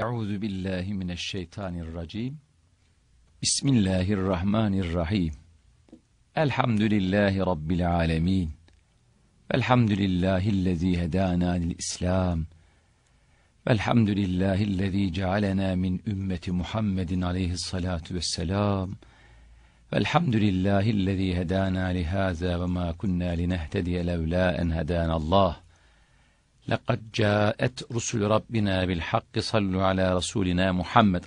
أعوذ بالله من الشيطان الرجيم بسم الله الرحمن الرحيم الحمد لله رب العالمين الحمد لله الذي هدانا للإسلام الحمد لله الذي جعلنا من أمة محمد عليه الصلاة والسلام الحمد لله الذي هدانا لهذا وما كنا لنهتدي لولا أن هدانا الله لقد جاءت رسل ربنا بالحق صلوا على رسولنا محمد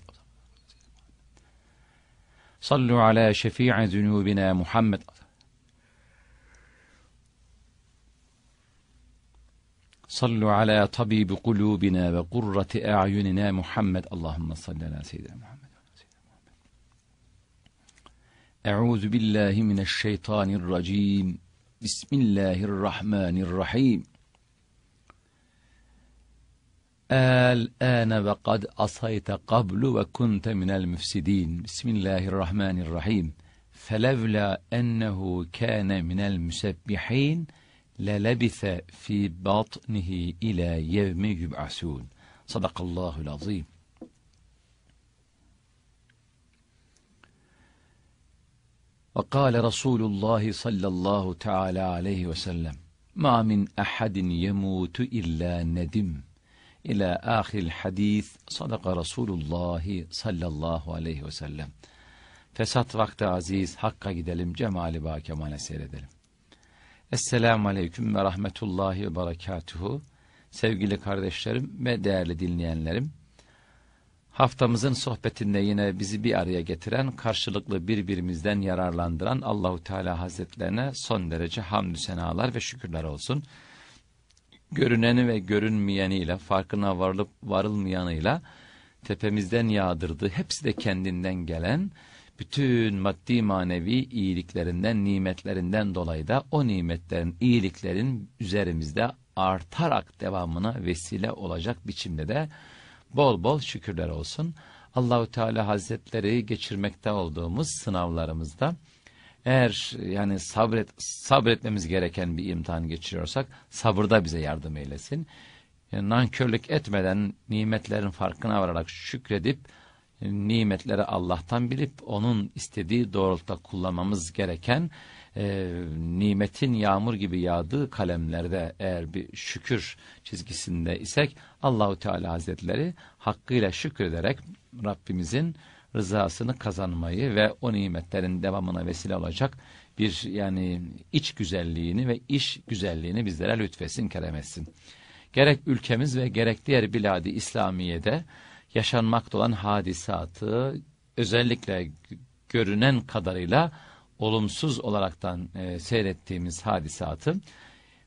صلوا على شفيع ذنوبنا محمد صلوا على طبيب قلوبنا وقرة أعيننا محمد اللهم صل على سيدنا محمد أعوذ بالله من الشيطان الرجيم بسم الله الرحمن الرحيم الآن وقد عصيت قبل وكنت من المفسدين بسم الله الرحمن الرحيم فلولا أنه كان من المسبحين للبث في بطنه إلى يوم يبعثون صدق الله العظيم وقال رسول الله صلى الله تعالى عليه وسلم ما من أحد يموت إلا ندم İlâ âhil hadis sadaka Resulullah sallallahu aleyhi ve sellem. Fesat vakti aziz, hakka gidelim, cemali bâ kemale seyredelim. Esselamu aleyküm ve rahmetullahi ve berekatuhu. Sevgili kardeşlerim ve değerli dinleyenlerim, haftamızın sohbetinde yine bizi bir araya getiren, karşılıklı birbirimizden yararlandıran Allahu Teala Hazretlerine son derece hamdü senalar ve şükürler olsun görüneni ve görünmeyeniyle, farkına varılıp varılmayanıyla tepemizden yağdırdı. Hepsi de kendinden gelen bütün maddi manevi iyiliklerinden, nimetlerinden dolayı da o nimetlerin, iyiliklerin üzerimizde artarak devamına vesile olacak biçimde de bol bol şükürler olsun. Allahu Teala Hazretleri geçirmekte olduğumuz sınavlarımızda eğer yani sabret sabretmemiz gereken bir imtihan geçiriyorsak sabırda bize yardım eylesin. Yani e, nankörlük etmeden nimetlerin farkına vararak şükredip e, nimetleri Allah'tan bilip onun istediği doğrultuda kullanmamız gereken e, nimetin yağmur gibi yağdığı kalemlerde eğer bir şükür çizgisinde isek Allahu Teala Hazretleri hakkıyla şükrederek Rabbimizin rızasını kazanmayı ve o nimetlerin devamına vesile olacak bir yani iç güzelliğini ve iş güzelliğini bizlere lütfesin, keremesin. Gerek ülkemiz ve gerek diğer biladi İslamiye'de yaşanmakta olan hadisatı özellikle görünen kadarıyla olumsuz olaraktan e, seyrettiğimiz hadisatı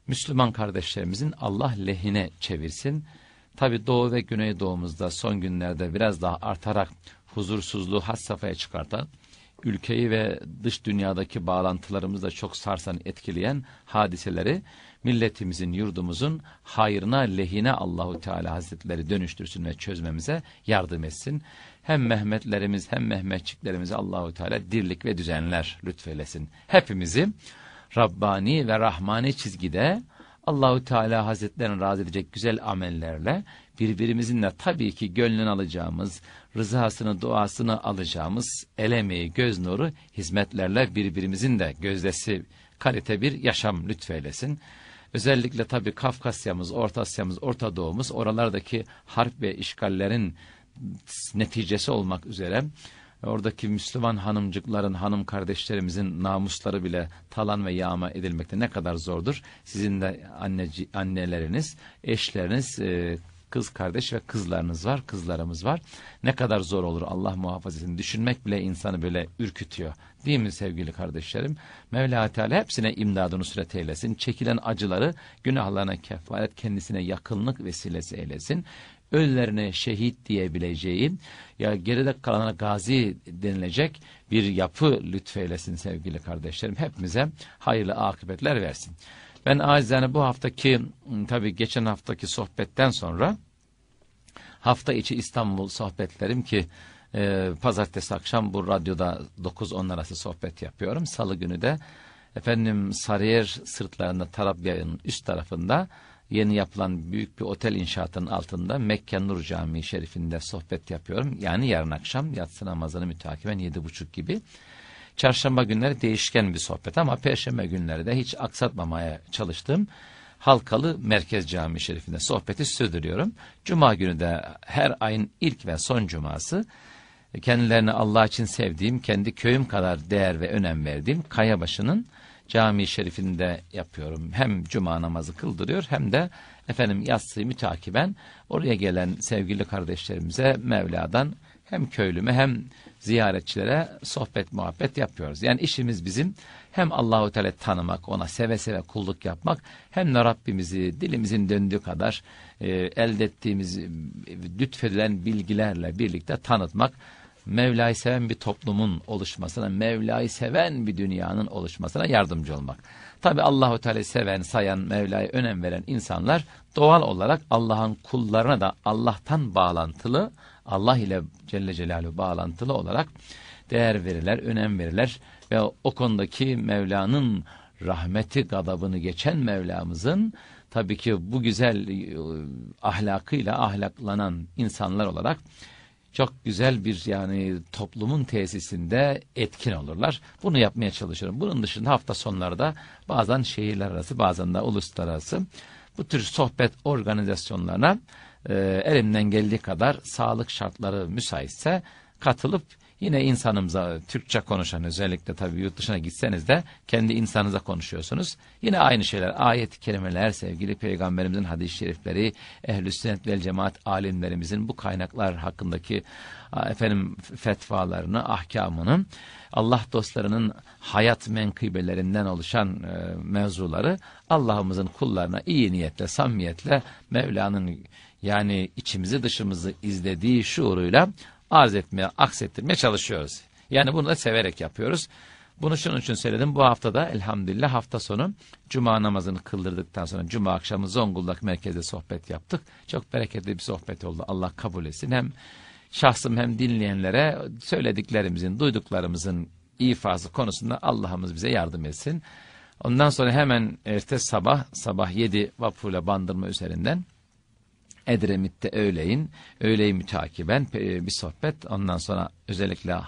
Müslüman kardeşlerimizin Allah lehine çevirsin. Tabi Doğu ve Güneydoğumuzda son günlerde biraz daha artarak huzursuzluğu has safhaya çıkartan, ülkeyi ve dış dünyadaki bağlantılarımızı da çok sarsan etkileyen hadiseleri milletimizin, yurdumuzun hayrına, lehine Allahu Teala Hazretleri dönüştürsün ve çözmemize yardım etsin. Hem Mehmetlerimiz hem Mehmetçiklerimizi Allahu Teala dirlik ve düzenler lütfeylesin. Hepimizi Rabbani ve Rahmani çizgide Allahu Teala Hazretlerini razı edecek güzel amellerle birbirimizin de tabii ki gönlün alacağımız, rızasını, duasını alacağımız el göz nuru hizmetlerle birbirimizin de gözdesi kalite bir yaşam lütfeylesin. Özellikle tabi Kafkasya'mız, Orta Asya'mız, Orta Doğu'muz oralardaki harp ve işgallerin neticesi olmak üzere oradaki Müslüman hanımcıkların, hanım kardeşlerimizin namusları bile talan ve yağma edilmekte ne kadar zordur. Sizin de anneci, anneleriniz, eşleriniz, e, kız kardeş ve kızlarınız var, kızlarımız var. Ne kadar zor olur Allah muhafaza Düşünmek bile insanı böyle ürkütüyor. Değil mi sevgili kardeşlerim? Mevla Teala hepsine imdadını nusret eylesin. Çekilen acıları günahlarına kefaret kendisine yakınlık vesilesi eylesin ölülerine şehit diyebileceği ya geride kalana gazi denilecek bir yapı lütfeylesin sevgili kardeşlerim. Hepimize hayırlı akıbetler versin. Ben acizane bu haftaki, ıı, tabi geçen haftaki sohbetten sonra, hafta içi İstanbul sohbetlerim ki, e, pazartesi akşam bu radyoda 9-10 arası sohbet yapıyorum. Salı günü de efendim Sarıyer sırtlarında Tarabya'nın üst tarafında yeni yapılan büyük bir otel inşaatının altında Mekke Nur Camii Şerifinde sohbet yapıyorum. Yani yarın akşam yatsı namazını mütakiben 7.30 gibi. Çarşamba günleri değişken bir sohbet ama perşembe günleri de hiç aksatmamaya çalıştım. Halkalı Merkez Cami Şerifinde sohbeti sürdürüyorum. Cuma günü de her ayın ilk ve son cuması kendilerini Allah için sevdiğim, kendi köyüm kadar değer ve önem verdiğim Kayabaşı'nın cami şerifinde yapıyorum. Hem cuma namazı kıldırıyor hem de efendim yatsıyı takiben oraya gelen sevgili kardeşlerimize Mevla'dan hem köylüme hem ziyaretçilere sohbet muhabbet yapıyoruz. Yani işimiz bizim hem Allahu Teala tanımak, ona seve seve kulluk yapmak hem de Rabbimizi dilimizin döndüğü kadar e, elde ettiğimiz e, lütfedilen bilgilerle birlikte tanıtmak. Mevla'yı seven bir toplumun oluşmasına, Mevla'yı seven bir dünyanın oluşmasına yardımcı olmak. Tabi Allahu Teala seven, sayan, Mevla'ya önem veren insanlar doğal olarak Allah'ın kullarına da Allah'tan bağlantılı Allah ile Celle Celaluhu bağlantılı olarak değer verirler, önem verirler ve o konudaki Mevla'nın rahmeti, gadabını geçen Mevlamızın tabii ki bu güzel e, ahlakıyla ahlaklanan insanlar olarak çok güzel bir yani toplumun tesisinde etkin olurlar. Bunu yapmaya çalışıyorum. Bunun dışında hafta sonları da bazen şehirler arası bazen de uluslararası bu tür sohbet organizasyonlarına e, elimden geldiği kadar sağlık şartları müsaitse katılıp yine insanımıza Türkçe konuşan özellikle tabii yurt dışına gitseniz de kendi insanınıza konuşuyorsunuz. Yine aynı şeyler ayet-i kerimeler sevgili peygamberimizin hadis-i şerifleri ehl-i sünnet vel cemaat alimlerimizin bu kaynaklar hakkındaki efendim fetvalarını ahkamının Allah dostlarının hayat menkıbelerinden oluşan e, mevzuları Allah'ımızın kullarına iyi niyetle samimiyetle Mevla'nın yani içimizi dışımızı izlediği şuuruyla arz etmeye, aksettirmeye çalışıyoruz. Yani bunu da severek yapıyoruz. Bunu şunun için söyledim. Bu haftada elhamdülillah hafta sonu cuma namazını kıldırdıktan sonra cuma akşamı Zonguldak merkezde sohbet yaptık. Çok bereketli bir sohbet oldu. Allah kabul etsin. Hem şahsım hem dinleyenlere söylediklerimizin, duyduklarımızın ifazı konusunda Allah'ımız bize yardım etsin. Ondan sonra hemen ertesi sabah, sabah 7 vapurla bandırma üzerinden Edremit'te öğleyin, öğleyi mütakiben e, bir sohbet. Ondan sonra özellikle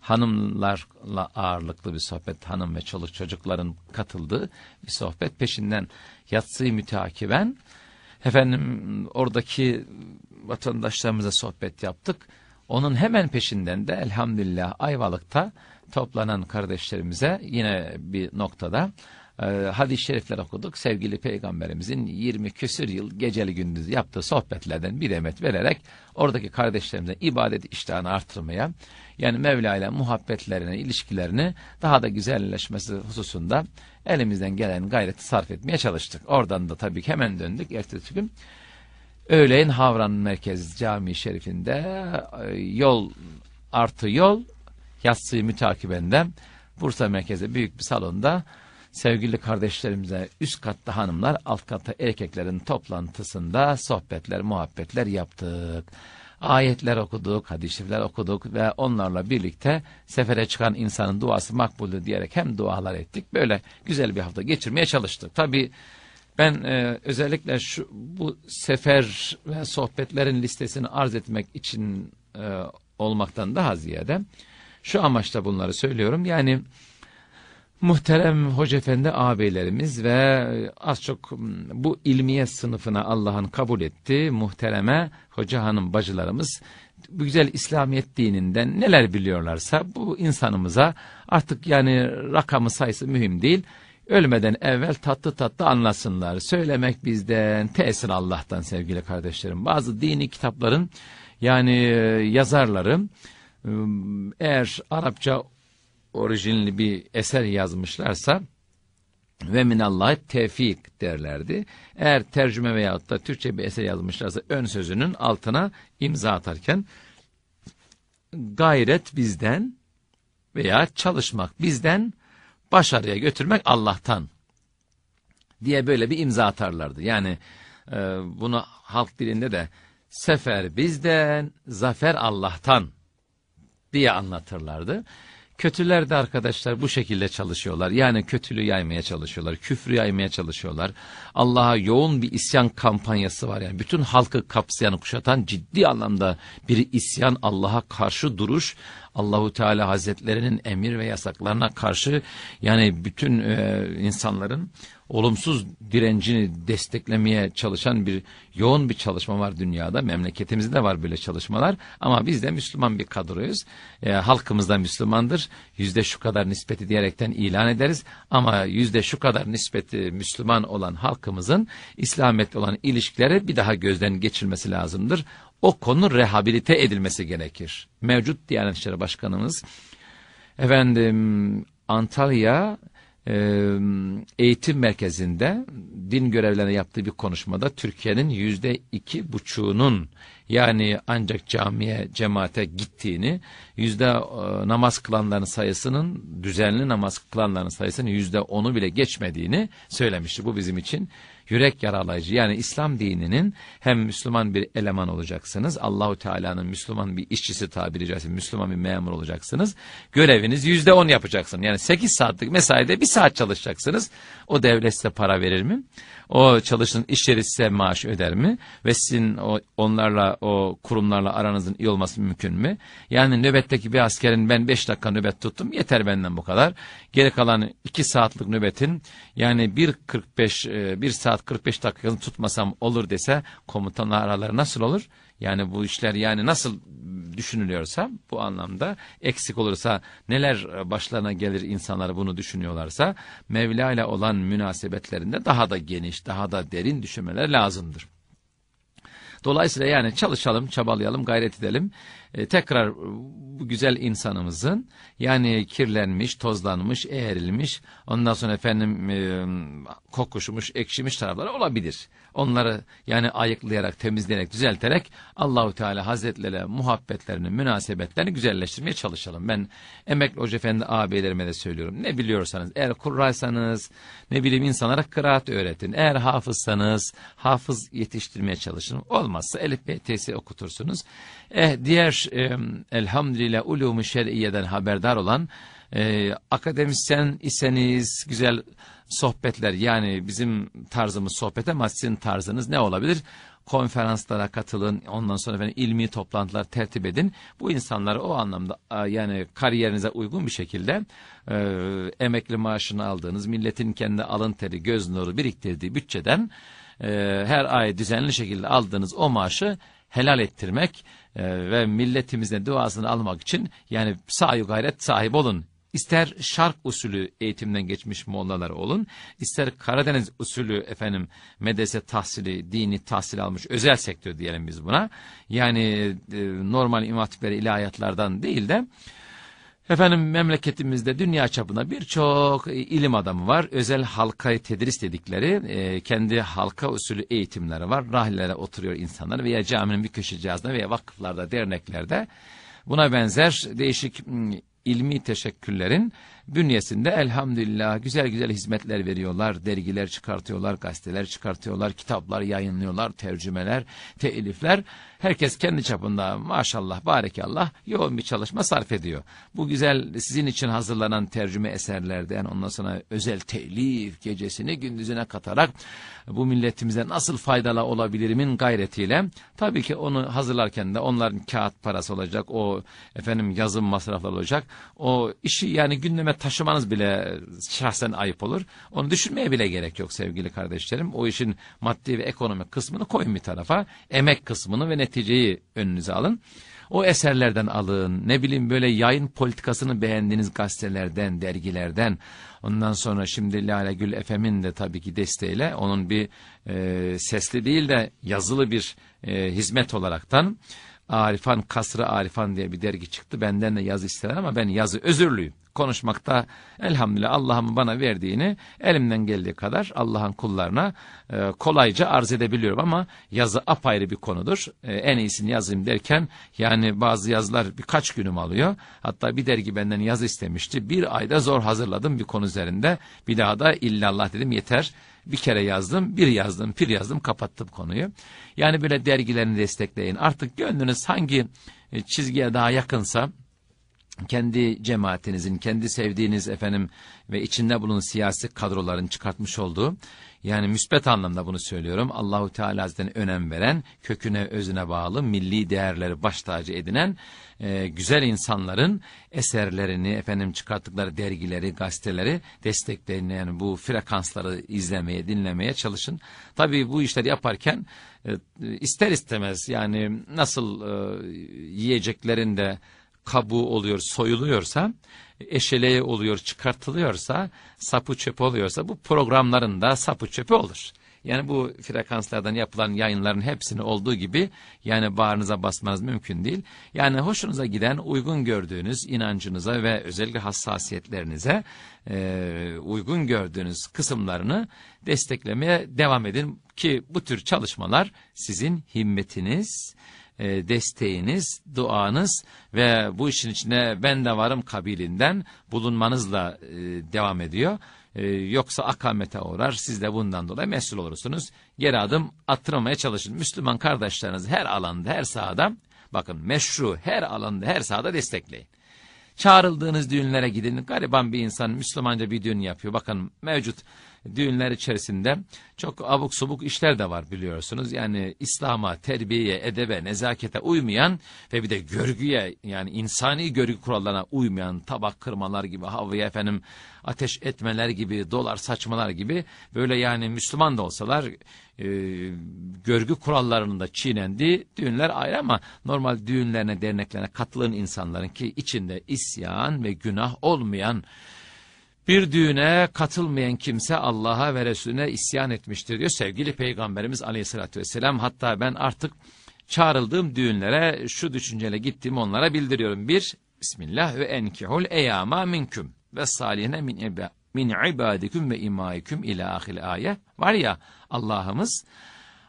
hanımlarla ağırlıklı bir sohbet, hanım ve çoluk çocukların katıldığı bir sohbet. Peşinden yatsıyı mütakiben, efendim oradaki vatandaşlarımıza sohbet yaptık. Onun hemen peşinden de elhamdülillah Ayvalık'ta toplanan kardeşlerimize yine bir noktada ee, hadis-i şerifler okuduk. Sevgili peygamberimizin 20 küsür yıl geceli gündüz yaptığı sohbetlerden bir demet vererek oradaki kardeşlerimize ibadet iştahını artırmaya yani Mevla ile muhabbetlerine, ilişkilerini daha da güzelleşmesi hususunda elimizden gelen gayreti sarf etmeye çalıştık. Oradan da tabii ki hemen döndük. Ertesi gün öğleyin Havran Merkez Camii Şerifinde e, yol artı yol yatsıyı mütakibenden Bursa merkeze büyük bir salonda sevgili kardeşlerimize üst katta hanımlar, alt katta erkeklerin toplantısında sohbetler, muhabbetler yaptık. Ayetler okuduk, hadis okuduk ve onlarla birlikte sefere çıkan insanın duası makbuldür diyerek hem dualar ettik. Böyle güzel bir hafta geçirmeye çalıştık. Tabi ben e, özellikle şu bu sefer ve sohbetlerin listesini arz etmek için e, olmaktan daha ziyade şu amaçla bunları söylüyorum. Yani Muhterem Efendi ağabeylerimiz ve e, az çok bu ilmiye sınıfına Allah'ın kabul etti. Muhtereme hoca hanım bacılarımız bu güzel İslamiyet dininden neler biliyorlarsa bu insanımıza artık yani rakamı sayısı mühim değil. Ölmeden evvel tatlı tatlı anlasınlar. Söylemek bizden, tesir Allah'tan sevgili kardeşlerim. Bazı dini kitapların yani e, yazarları eğer Arapça orijinli bir eser yazmışlarsa ve minallah tevfik derlerdi. Eğer tercüme veyahut da Türkçe bir eser yazmışlarsa ön sözünün altına imza atarken gayret bizden veya çalışmak bizden başarıya götürmek Allah'tan diye böyle bir imza atarlardı. Yani e, bunu halk dilinde de sefer bizden, zafer Allah'tan diye anlatırlardı. Kötüler de arkadaşlar bu şekilde çalışıyorlar. Yani kötülüğü yaymaya çalışıyorlar, küfrü yaymaya çalışıyorlar. Allah'a yoğun bir isyan kampanyası var. Yani bütün halkı kapsayan, kuşatan ciddi anlamda bir isyan, Allah'a karşı duruş, Allahu Teala Hazretlerinin emir ve yasaklarına karşı yani bütün e, insanların olumsuz direncini desteklemeye çalışan bir yoğun bir çalışma var dünyada. Memleketimizde var böyle çalışmalar ama biz de Müslüman bir kadroyuz. E, halkımız da Müslümandır. Yüzde şu kadar nispeti diyerekten ilan ederiz ama yüzde şu kadar nispeti Müslüman olan halkımızın İslamiyet'le olan ilişkileri bir daha gözden geçirilmesi lazımdır. O konu rehabilite edilmesi gerekir. Mevcut Diyanet İşleri Başkanımız efendim Antalya eğitim merkezinde din görevlerine yaptığı bir konuşmada Türkiye'nin yüzde iki buçuğunun yani ancak camiye, cemaate gittiğini, yüzde namaz kılanların sayısının, düzenli namaz kılanların sayısının yüzde onu bile geçmediğini söylemişti. Bu bizim için yürek yaralayıcı yani İslam dininin hem Müslüman bir eleman olacaksınız. Allahu Teala'nın Müslüman bir işçisi tabiri caizse Müslüman bir memur olacaksınız. Göreviniz yüzde on yapacaksınız. Yani sekiz saatlik mesaide bir saat çalışacaksınız. O devlet size para verir mi? O çalıştığın iş yeri size maaş öder mi? Ve sizin o, onlarla o kurumlarla aranızın iyi olması mümkün mü? Yani nöbetteki bir askerin ben 5 dakika nöbet tuttum yeter benden bu kadar. Geri kalan 2 saatlik nöbetin yani 1 45 1 saat 45 dakikasını tutmasam olur dese komutanlar araları nasıl olur? Yani bu işler yani nasıl düşünülüyorsa bu anlamda eksik olursa neler e, başlarına gelir insanlar bunu düşünüyorlarsa Mevla ile olan münasebetlerinde daha da geniş, daha da derin düşünmeler lazımdır. Dolayısıyla yani çalışalım, çabalayalım, gayret edelim. E, tekrar e, bu güzel insanımızın yani kirlenmiş, tozlanmış, eğrilmiş, ondan sonra efendim e, kokuşmuş, ekşimiş tarafları olabilir onları yani ayıklayarak, temizleyerek, düzelterek Allahu Teala Hazretleri'ne muhabbetlerini, münasebetlerini güzelleştirmeye çalışalım. Ben emekli Hoca Efendi abilerime de söylüyorum. Ne biliyorsanız, eğer kurraysanız, ne bileyim insanlara kıraat öğretin. Eğer hafızsanız, hafız yetiştirmeye çalışın. Olmazsa Elif ve okutursunuz. Eh, diğer e, elhamdülillah ulûm-u şer'iyeden haberdar olan e, akademisyen iseniz, güzel sohbetler yani bizim tarzımız sohbet ama sizin tarzınız ne olabilir? Konferanslara katılın, ondan sonra efendim, ilmi toplantılar tertip edin. Bu insanları o anlamda yani kariyerinize uygun bir şekilde e, emekli maaşını aldığınız, milletin kendi alın teri, göz nuru biriktirdiği bütçeden e, her ay düzenli şekilde aldığınız o maaşı helal ettirmek e, ve milletimizin duasını almak için yani sahi gayret sahip olun ister şark usulü eğitimden geçmiş mollalar olun, ister Karadeniz usulü efendim medrese tahsili, dini tahsil almış özel sektör diyelim biz buna. Yani e, normal imatipleri ilahiyatlardan değil de Efendim memleketimizde dünya çapında birçok e, ilim adamı var. Özel halka tedris dedikleri e, kendi halka usulü eğitimleri var. rahillere oturuyor insanlar veya caminin bir köşecağızda veya vakıflarda, derneklerde. Buna benzer değişik ilmi teşekküllerin bünyesinde elhamdülillah güzel güzel hizmetler veriyorlar. Dergiler çıkartıyorlar, gazeteler çıkartıyorlar, kitaplar yayınlıyorlar, tercümeler, teelifler. Herkes kendi çapında maşallah, barekallah yoğun bir çalışma sarf ediyor. Bu güzel sizin için hazırlanan tercüme eserlerden ondan sonra özel telif gecesini gündüzüne katarak bu milletimize nasıl faydalı olabilirimin gayretiyle tabii ki onu hazırlarken de onların kağıt parası olacak, o efendim yazım masrafları olacak. O işi yani gündeme olarak taşımanız bile şahsen ayıp olur. Onu düşünmeye bile gerek yok sevgili kardeşlerim. O işin maddi ve ekonomik kısmını koyun bir tarafa. Emek kısmını ve neticeyi önünüze alın. O eserlerden alın. Ne bileyim böyle yayın politikasını beğendiğiniz gazetelerden, dergilerden. Ondan sonra şimdi Lale Gül Efem'in de tabii ki desteğiyle onun bir e, sesli değil de yazılı bir e, hizmet olaraktan Arifan Kasrı Arifan diye bir dergi çıktı. Benden de yazı istediler ama ben yazı özürlüyüm konuşmakta elhamdülillah Allah'ın bana verdiğini elimden geldiği kadar Allah'ın kullarına e, kolayca arz edebiliyorum ama yazı apayrı bir konudur. E, en iyisini yazayım derken yani bazı yazılar birkaç günüm alıyor. Hatta bir dergi benden yazı istemişti. Bir ayda zor hazırladım bir konu üzerinde. Bir daha da illallah dedim yeter bir kere yazdım, bir yazdım, bir yazdım, kapattım konuyu. Yani böyle dergilerini destekleyin. Artık gönlünüz hangi e, çizgiye daha yakınsa, kendi cemaatinizin, kendi sevdiğiniz efendim ve içinde bulun siyasi kadroların çıkartmış olduğu yani müsbet anlamda bunu söylüyorum. Allahu Teala Hazretlerine önem veren, köküne, özüne bağlı milli değerleri baş tacı edinen e, güzel insanların eserlerini, efendim çıkarttıkları dergileri, gazeteleri destekleyin. Yani bu frekansları izlemeye, dinlemeye çalışın. Tabii bu işleri yaparken e, ister istemez yani nasıl e, yiyeceklerin de kabuğu oluyor, soyuluyorsa, eşeleye oluyor, çıkartılıyorsa, sapı çöp oluyorsa bu programların da sapı çöpü olur. Yani bu frekanslardan yapılan yayınların hepsini olduğu gibi yani bağrınıza basmanız mümkün değil. Yani hoşunuza giden, uygun gördüğünüz inancınıza ve özellikle hassasiyetlerinize e, uygun gördüğünüz kısımlarını desteklemeye devam edin. Ki bu tür çalışmalar sizin himmetiniz, e, desteğiniz, duanız ve bu işin içine ben de varım kabilinden bulunmanızla e, devam ediyor. E, yoksa akamete uğrar, siz de bundan dolayı mesul olursunuz. Geri adım attırmamaya çalışın. Müslüman kardeşleriniz her alanda, her sahada, bakın meşru her alanda, her sahada destekleyin. Çağrıldığınız düğünlere gidin. Gariban bir insan Müslümanca bir düğün yapıyor. Bakın mevcut düğünler içerisinde çok abuk subuk işler de var biliyorsunuz. Yani İslam'a, terbiyeye, edebe, nezakete uymayan ve bir de görgüye yani insani görgü kurallarına uymayan tabak kırmalar gibi, havaya efendim ateş etmeler gibi, dolar saçmalar gibi böyle yani Müslüman da olsalar e, görgü kurallarının da çiğnendiği düğünler ayrı ama normal düğünlerine, derneklerine katılan insanların ki içinde isyan ve günah olmayan bir düğüne katılmayan kimse Allah'a ve Resulüne isyan etmiştir diyor sevgili Peygamberimiz aleyhissalatü vesselam. Hatta ben artık çağrıldığım düğünlere şu düşünceyle gittiğimi onlara bildiriyorum. Bir, Bismillah ve enkihul eyama minküm ve salihine min, iba, min ibadiküm ve imaiküm ila ahil aye. Var ya Allah'ımız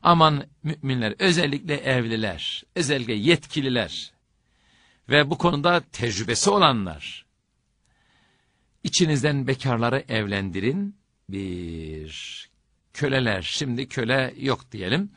aman müminler özellikle evliler, özellikle yetkililer ve bu konuda tecrübesi olanlar İçinizden bekarları evlendirin. Bir köleler şimdi köle yok diyelim.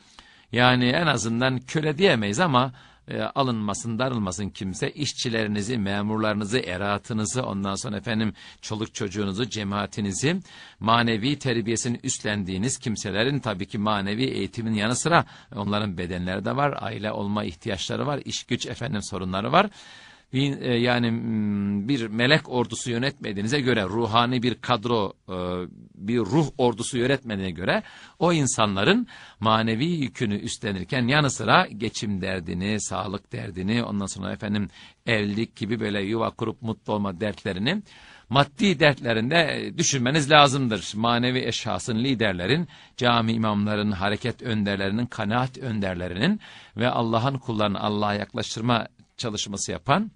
Yani en azından köle diyemeyiz ama e, alınmasın darılmasın kimse işçilerinizi memurlarınızı eratınızı ondan sonra efendim çoluk çocuğunuzu cemaatinizi manevi terbiyesini üstlendiğiniz kimselerin tabii ki manevi eğitimin yanı sıra onların bedenleri de var aile olma ihtiyaçları var iş güç efendim sorunları var e, yani bir melek ordusu yönetmediğinize göre ruhani bir kadro e, bir ruh ordusu yönetmediğine göre o insanların manevi yükünü üstlenirken yanı sıra geçim derdini, sağlık derdini ondan sonra efendim evlilik gibi böyle yuva kurup mutlu olma dertlerini maddi dertlerinde e, düşünmeniz lazımdır. Manevi eşhasın, liderlerin, cami imamların, hareket önderlerinin, kanaat önderlerinin ve Allah'ın kullarını Allah'a yaklaştırma çalışması yapan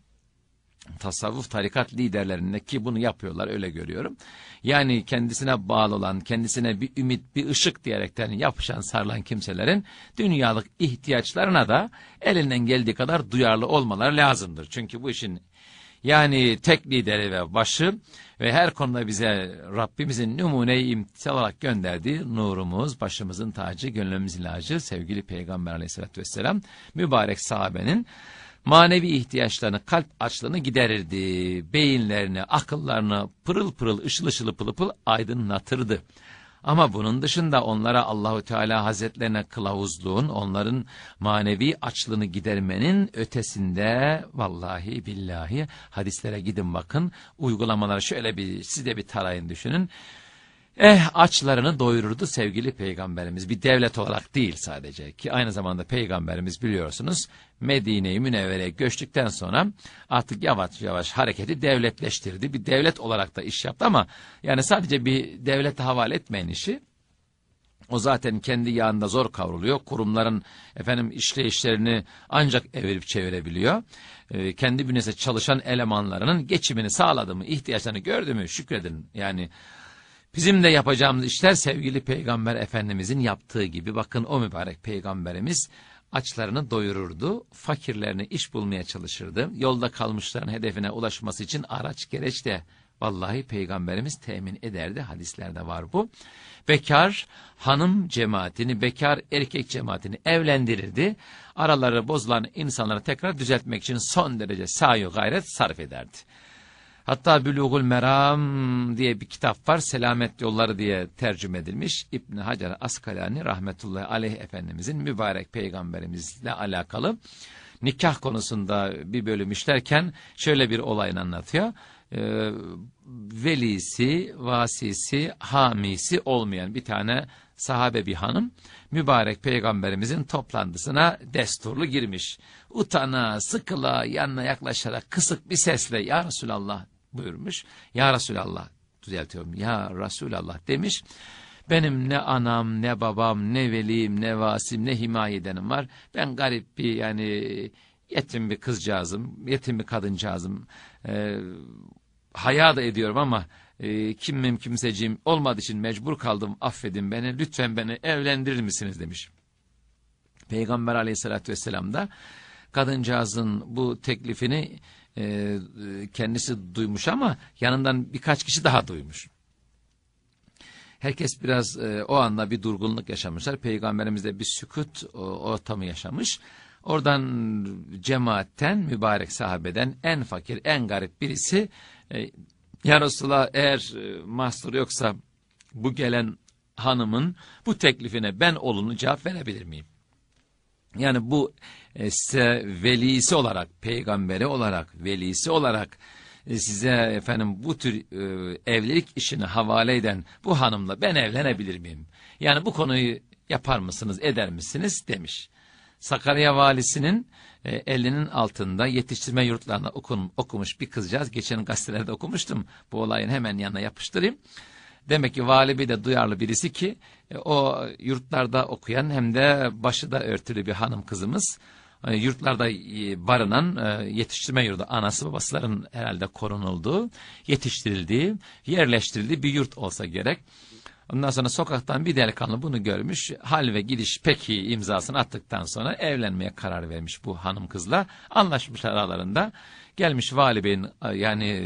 tasavvuf tarikat liderlerinde ki bunu yapıyorlar öyle görüyorum. Yani kendisine bağlı olan, kendisine bir ümit, bir ışık diyerekten yapışan, sarılan kimselerin dünyalık ihtiyaçlarına da elinden geldiği kadar duyarlı olmaları lazımdır. Çünkü bu işin yani tek lideri ve başı ve her konuda bize Rabbimizin numuneyi imtisal olarak gönderdiği nurumuz, başımızın tacı, gönlümüzün ilacı sevgili Peygamber aleyhissalatü vesselam mübarek sahabenin manevi ihtiyaçlarını, kalp açlığını giderirdi. Beyinlerini, akıllarını pırıl pırıl, ışıl ışıl pıl pıl aydınlatırdı. Ama bunun dışında onlara Allahu Teala Hazretlerine kılavuzluğun, onların manevi açlığını gidermenin ötesinde vallahi billahi hadislere gidin bakın, uygulamaları şöyle bir size bir tarayın düşünün. Eh açlarını doyururdu sevgili peygamberimiz bir devlet olarak değil sadece ki aynı zamanda peygamberimiz biliyorsunuz Medine'yi i Münevvere'ye göçtükten sonra artık yavaş yavaş hareketi devletleştirdi. Bir devlet olarak da iş yaptı ama yani sadece bir devlete havale etmeyin işi. O zaten kendi yağında zor kavruluyor. Kurumların efendim işleyişlerini ancak evirip çevirebiliyor. Ee, kendi bünyesinde çalışan elemanlarının geçimini sağladı mı, ihtiyaçlarını gördü mü şükredin. Yani Bizim de yapacağımız işler sevgili peygamber efendimizin yaptığı gibi. Bakın o mübarek peygamberimiz açlarını doyururdu, fakirlerini iş bulmaya çalışırdı. Yolda kalmışların hedefine ulaşması için araç gereç de vallahi peygamberimiz temin ederdi. Hadislerde var bu. Bekar hanım cemaatini, bekar erkek cemaatini evlendirirdi. Araları bozulan insanları tekrar düzeltmek için son derece sahi gayret sarf ederdi. Hatta Bülugul Meram diye bir kitap var. Selamet Yolları diye tercüme edilmiş. İbn Hacer Askalani rahmetullahi aleyh efendimizin mübarek peygamberimizle alakalı nikah konusunda bir bölüm işlerken şöyle bir olayını anlatıyor. E, velisi, vasisi, hamisi olmayan bir tane sahabe bir hanım mübarek peygamberimizin toplantısına desturlu girmiş. Utana, sıkıla, yanına yaklaşarak kısık bir sesle ya Resulallah buyurmuş. Ya Resulallah düzeltiyorum. Ya Resulallah demiş. Benim ne anam, ne babam, ne velim, ne vasim, ne himayedenim var. Ben garip bir yani yetim bir kızcağızım, yetim bir kadıncağızım. Ee, haya da ediyorum ama e, kimmim kimseciğim olmadığı için mecbur kaldım affedin beni lütfen beni evlendirir misiniz demiş. Peygamber aleyhissalatü vesselam da kadıncağızın bu teklifini e, e, kendisi duymuş ama yanından birkaç kişi daha duymuş. Herkes biraz e, o anla bir durgunluk yaşamışlar. Peygamberimiz de bir sükut o, ortamı yaşamış. Oradan cemaatten, mübarek sahabeden en fakir, en garip birisi e, Ya Resulallah eğer e, mahsur yoksa bu gelen hanımın bu teklifine ben olumlu cevap verebilir miyim? Yani bu e, size velisi olarak, peygamberi olarak, velisi olarak e, size efendim bu tür e, evlilik işini havale eden bu hanımla ben evlenebilir miyim? Yani bu konuyu yapar mısınız, eder misiniz demiş. Sakarya valisinin e, elinin altında yetiştirme yurtlarında okun, okumuş bir kızcağız. Geçen gazetelerde okumuştum. Bu olayın hemen yanına yapıştırayım. Demek ki vali bir de duyarlı birisi ki e, o yurtlarda okuyan hem de başı da örtülü bir hanım kızımız. Ee, yurtlarda e, barınan e, yetiştirme yurdu anası babasıların herhalde korunulduğu, yetiştirildiği, yerleştirildiği bir yurt olsa gerek. Ondan sonra sokaktan bir delikanlı bunu görmüş. Hal ve gidiş peki imzasını attıktan sonra evlenmeye karar vermiş bu hanım kızla. Anlaşmışlar aralarında. Gelmiş vali beyin e, yani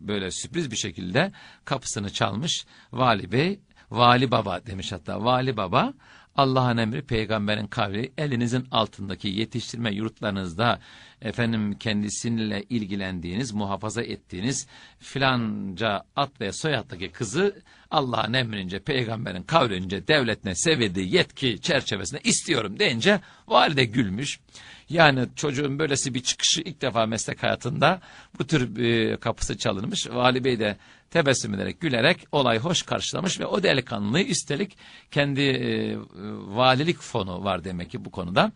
böyle sürpriz bir şekilde kapısını çalmış. Vali bey, vali baba demiş hatta. Vali baba Allah'ın emri, peygamberin kavli, elinizin altındaki yetiştirme yurtlarınızda efendim kendisiyle ilgilendiğiniz, muhafaza ettiğiniz filanca at ve soyattaki kızı Allah'ın emrince, peygamberin kavlince devletine sevildiği yetki çerçevesinde istiyorum deyince valide gülmüş. Yani çocuğun böylesi bir çıkışı ilk defa meslek hayatında bu tür e, kapısı çalınmış. Vali Bey de tebessüm ederek, gülerek olay hoş karşılamış ve o delikanlıyı istelik kendi e, e, valilik fonu var demek ki bu konuda.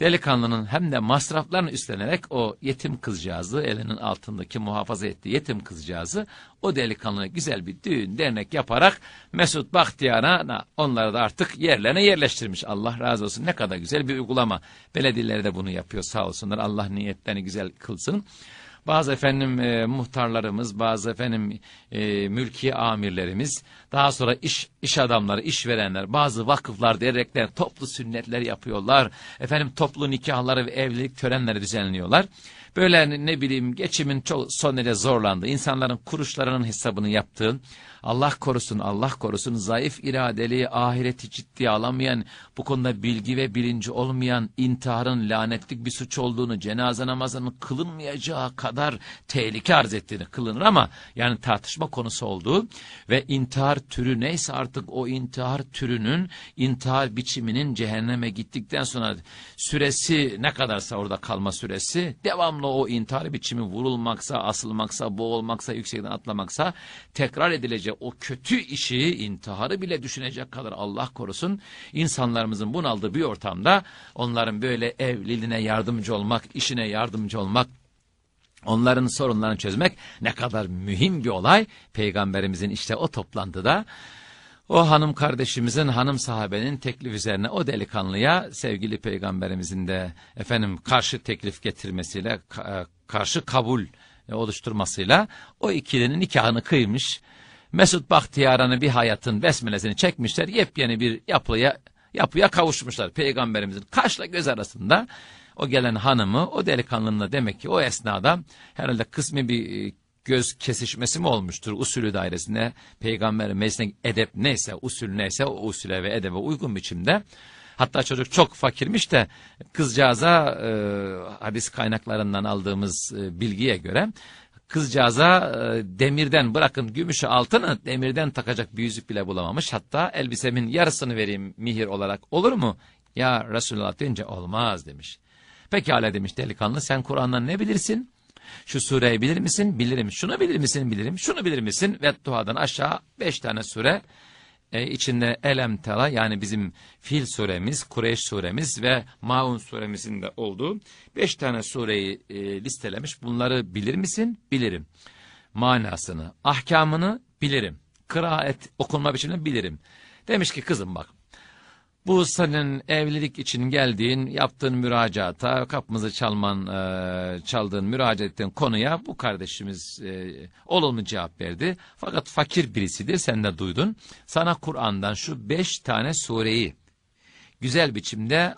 Delikanlının hem de masraflarını üstlenerek o yetim kızcağızı, elinin altındaki muhafaza ettiği yetim kızcağızı o delikanlına güzel bir düğün dernek yaparak Mesut Bahtiyar'a onları da artık yerlerine yerleştirmiş. Allah razı olsun ne kadar güzel bir uygulama. Belediyeler de bunu yapıyor sağ olsunlar Allah niyetlerini güzel kılsın. Bazı efendim e, muhtarlarımız, bazı efendim e, mülki amirlerimiz, daha sonra iş iş adamları, iş verenler, bazı vakıflar diyerekler toplu sünnetler yapıyorlar. Efendim toplu nikahları ve evlilik törenleri düzenliyorlar. Böyle hani ne bileyim geçimin çok son derece zorlandığı, insanların kuruşlarının hesabını yaptığı, Allah korusun, Allah korusun zayıf iradeli, ahireti ciddiye alamayan, bu konuda bilgi ve bilinci olmayan intiharın lanetlik bir suç olduğunu, cenaze namazının kılınmayacağı kadar tehlike arz ettiğini kılınır ama yani tartışma konusu olduğu ve intihar türü neyse artık o intihar türünün, intihar biçiminin cehenneme gittikten sonra süresi ne kadarsa orada kalma süresi, devamlı o intihar biçimi vurulmaksa, asılmaksa, boğulmaksa, yüksekten atlamaksa tekrar edilecek o kötü işi, intiharı bile düşünecek kadar Allah korusun, İnsanlarımızın bunaldığı bir ortamda onların böyle evliliğine yardımcı olmak, işine yardımcı olmak, Onların sorunlarını çözmek ne kadar mühim bir olay. Peygamberimizin işte o toplantıda o hanım kardeşimizin, hanım sahabenin teklif üzerine o delikanlıya sevgili peygamberimizin de efendim karşı teklif getirmesiyle, e, karşı kabul e, oluşturmasıyla o ikilinin nikahını kıymış. Mesut Bahtiyar'ın bir hayatın besmelesini çekmişler. Yepyeni bir yapıya, yapıya kavuşmuşlar. Peygamberimizin kaşla göz arasında o gelen hanımı o delikanlınla demek ki o esnada herhalde kısmi bir e, göz kesişmesi mi olmuştur usulü dairesine peygamber meclisine edep neyse usul neyse o usule ve edebe uygun biçimde hatta çocuk çok fakirmiş de kızcağıza e, hadis kaynaklarından aldığımız e, bilgiye göre Kızcağıza e, demirden bırakın gümüşü altını demirden takacak bir yüzük bile bulamamış. Hatta elbisemin yarısını vereyim mihir olarak olur mu? Ya Resulullah deyince olmaz demiş. Pekala demiş delikanlı sen Kur'an'dan ne bilirsin? Şu sureyi bilir misin? Bilirim. Şunu bilir misin? Bilirim. Şunu bilir misin? Vettuha'dan aşağı beş tane sure e, içinde Elem Tara yani bizim Fil suremiz, Kureyş suremiz ve Maun suremizin de olduğu beş tane sureyi e, listelemiş. Bunları bilir misin? Bilirim. Manasını, ahkamını bilirim. Kıraat okunma biçimini bilirim. Demiş ki kızım bak bu senin evlilik için geldiğin, yaptığın müracaata, kapımızı çalman, e, çaldığın, müracaat ettiğin konuya bu kardeşimiz e, olumlu cevap verdi. Fakat fakir birisidir, sen de duydun. Sana Kur'an'dan şu beş tane sureyi güzel biçimde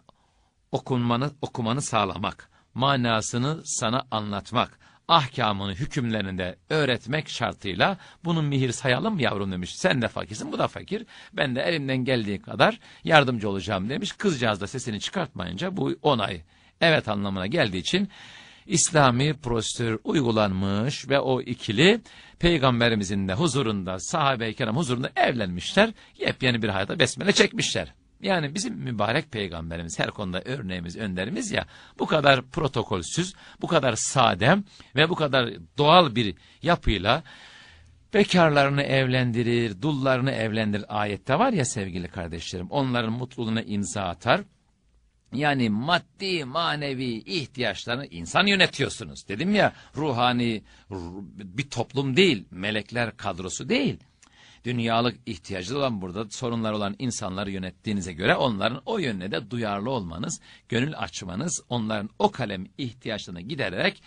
okunmanı, okumanı sağlamak, manasını sana anlatmak, ahkamını hükümlerinde öğretmek şartıyla bunun mihir sayalım yavrum demiş. Sen de fakirsin bu da fakir. Ben de elimden geldiği kadar yardımcı olacağım demiş. Kızcağız da sesini çıkartmayınca bu onay evet anlamına geldiği için İslami prosedür uygulanmış ve o ikili peygamberimizin de huzurunda sahabe-i kiram huzurunda evlenmişler. Yepyeni bir hayata besmele çekmişler. Yani bizim mübarek peygamberimiz her konuda örneğimiz, önderimiz ya bu kadar protokolsüz, bu kadar sadem ve bu kadar doğal bir yapıyla bekarlarını evlendirir, dullarını evlendirir ayette var ya sevgili kardeşlerim. Onların mutluluğuna imza atar. Yani maddi, manevi ihtiyaçlarını insan yönetiyorsunuz. Dedim ya ruhani bir toplum değil, melekler kadrosu değil dünyalık ihtiyacı olan burada sorunlar olan insanları yönettiğinize göre onların o yönüne de duyarlı olmanız, gönül açmanız, onların o kalem ihtiyaçlarını gidererek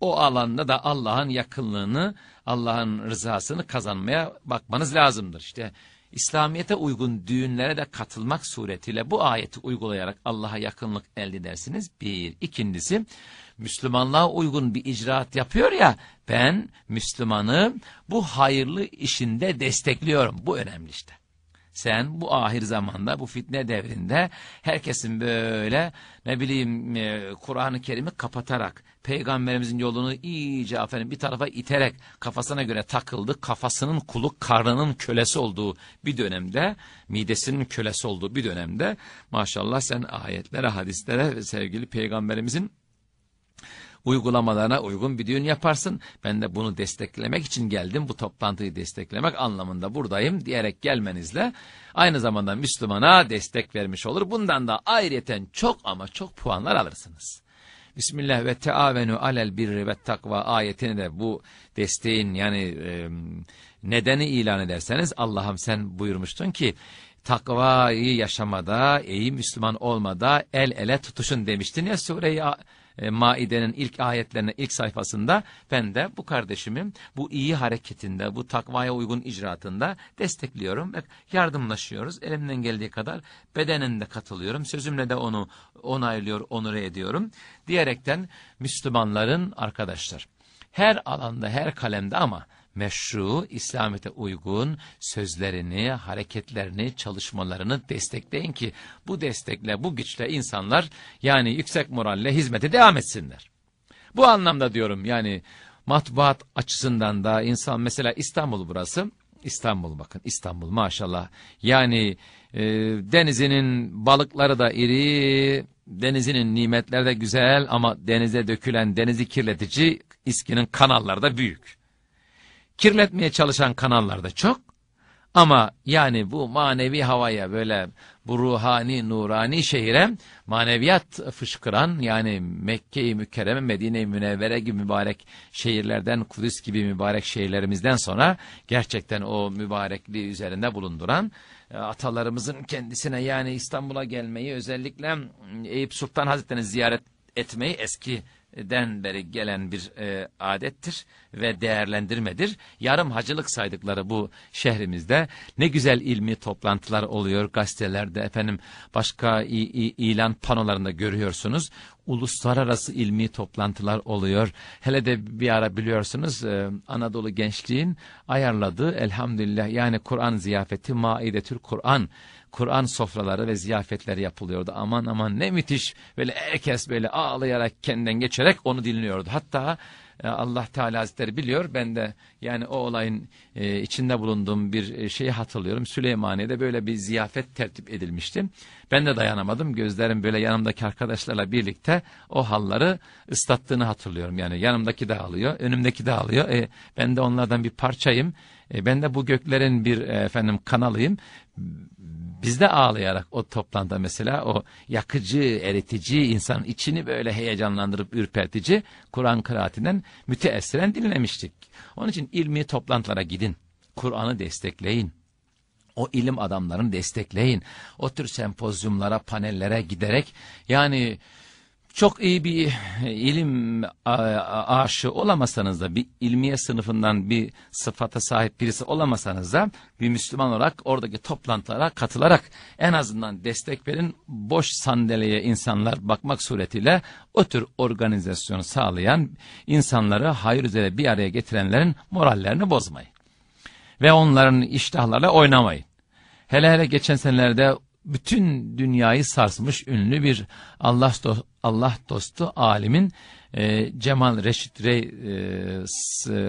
o alanda da Allah'ın yakınlığını, Allah'ın rızasını kazanmaya bakmanız lazımdır. İşte İslamiyete uygun düğünlere de katılmak suretiyle bu ayeti uygulayarak Allah'a yakınlık elde edersiniz. Bir. ikincisi Müslümanlığa uygun bir icraat yapıyor ya, ben Müslümanı bu hayırlı işinde destekliyorum. Bu önemli işte. Sen bu ahir zamanda, bu fitne devrinde herkesin böyle ne bileyim e, Kur'an-ı Kerim'i kapatarak, peygamberimizin yolunu iyice efendim bir tarafa iterek kafasına göre takıldı, kafasının kulu, karnının kölesi olduğu bir dönemde, midesinin kölesi olduğu bir dönemde maşallah sen ayetlere, hadislere ve sevgili peygamberimizin uygulamalarına uygun bir düğün yaparsın. Ben de bunu desteklemek için geldim. Bu toplantıyı desteklemek anlamında buradayım diyerek gelmenizle aynı zamanda Müslümana destek vermiş olur. Bundan da ayrıyeten çok ama çok puanlar alırsınız. Bismillah ve teavenu alel birri ve takva ayetini de bu desteğin yani e, nedeni ilan ederseniz Allah'ım sen buyurmuştun ki takvayı yaşamada, iyi Müslüman olmada el ele tutuşun demiştin ya sure e, Maide'nin ilk ayetlerine ilk sayfasında ben de bu kardeşimin bu iyi hareketinde, bu takvaya uygun icraatında destekliyorum ve yardımlaşıyoruz. Elimden geldiği kadar bedeninde katılıyorum. Sözümle de onu onaylıyor, onur ediyorum. Diyerekten Müslümanların arkadaşlar her alanda, her kalemde ama meşru, İslamiyet'e uygun sözlerini, hareketlerini, çalışmalarını destekleyin ki bu destekle, bu güçle insanlar yani yüksek moralle hizmete devam etsinler. Bu anlamda diyorum yani matbuat açısından da insan mesela İstanbul burası. İstanbul bakın İstanbul maşallah. Yani e, denizinin balıkları da iri, denizinin nimetleri de güzel ama denize dökülen denizi kirletici iskinin kanalları da büyük kirletmeye çalışan kanallar da çok. Ama yani bu manevi havaya böyle bu ruhani, nurani şehire maneviyat fışkıran yani Mekke-i Mükerreme, Medine-i Münevvere gibi mübarek şehirlerden, Kudüs gibi mübarek şehirlerimizden sonra gerçekten o mübarekliği üzerinde bulunduran e, atalarımızın kendisine yani İstanbul'a gelmeyi özellikle e, Eyüp Sultan Hazretleri'ni ziyaret etmeyi eski den beri gelen bir e, adettir ve değerlendirmedir. Yarım hacılık saydıkları bu şehrimizde ne güzel ilmi toplantılar oluyor gazetelerde efendim başka i, i, ilan panolarında görüyorsunuz. Uluslararası ilmi toplantılar oluyor. Hele de bir ara biliyorsunuz e, Anadolu Gençliğin ayarladığı elhamdülillah yani Kur'an ziyafeti Maidetül Kur'an Kur'an sofraları ve ziyafetleri yapılıyordu. Aman aman ne müthiş böyle herkes böyle ağlayarak kendinden geçerek onu dinliyordu. Hatta e, Allah Teala Hazretleri biliyor. Ben de yani o olayın e, içinde bulunduğum bir e, şeyi hatırlıyorum. Süleymaniye'de böyle bir ziyafet tertip edilmişti. Ben de dayanamadım. Gözlerim böyle yanımdaki arkadaşlarla birlikte o halları ıslattığını hatırlıyorum. Yani yanımdaki de ağlıyor, önümdeki de ağlıyor. E, ben de onlardan bir parçayım. E, ben de bu göklerin bir e, efendim kanalıyım. Biz de ağlayarak o toplantıda mesela o yakıcı, eritici, insanın içini böyle heyecanlandırıp ürpertici Kur'an kıraatinden müteessiren dinlemiştik. Onun için ilmi toplantılara gidin. Kur'an'ı destekleyin o ilim adamlarını destekleyin. O tür sempozyumlara, panellere giderek yani çok iyi bir ilim aşığı olamasanız da bir ilmiye sınıfından bir sıfata sahip birisi olamasanız da bir Müslüman olarak oradaki toplantılara katılarak en azından destek verin. Boş sandalyeye insanlar bakmak suretiyle o tür organizasyonu sağlayan insanları hayır üzere bir araya getirenlerin morallerini bozmayın. Ve onların iştahlarla oynamayın. Hele hele geçen senelerde bütün dünyayı sarsmış ünlü bir Allah dostu Allah dostu alimin e, Cemal Reşit Rey e,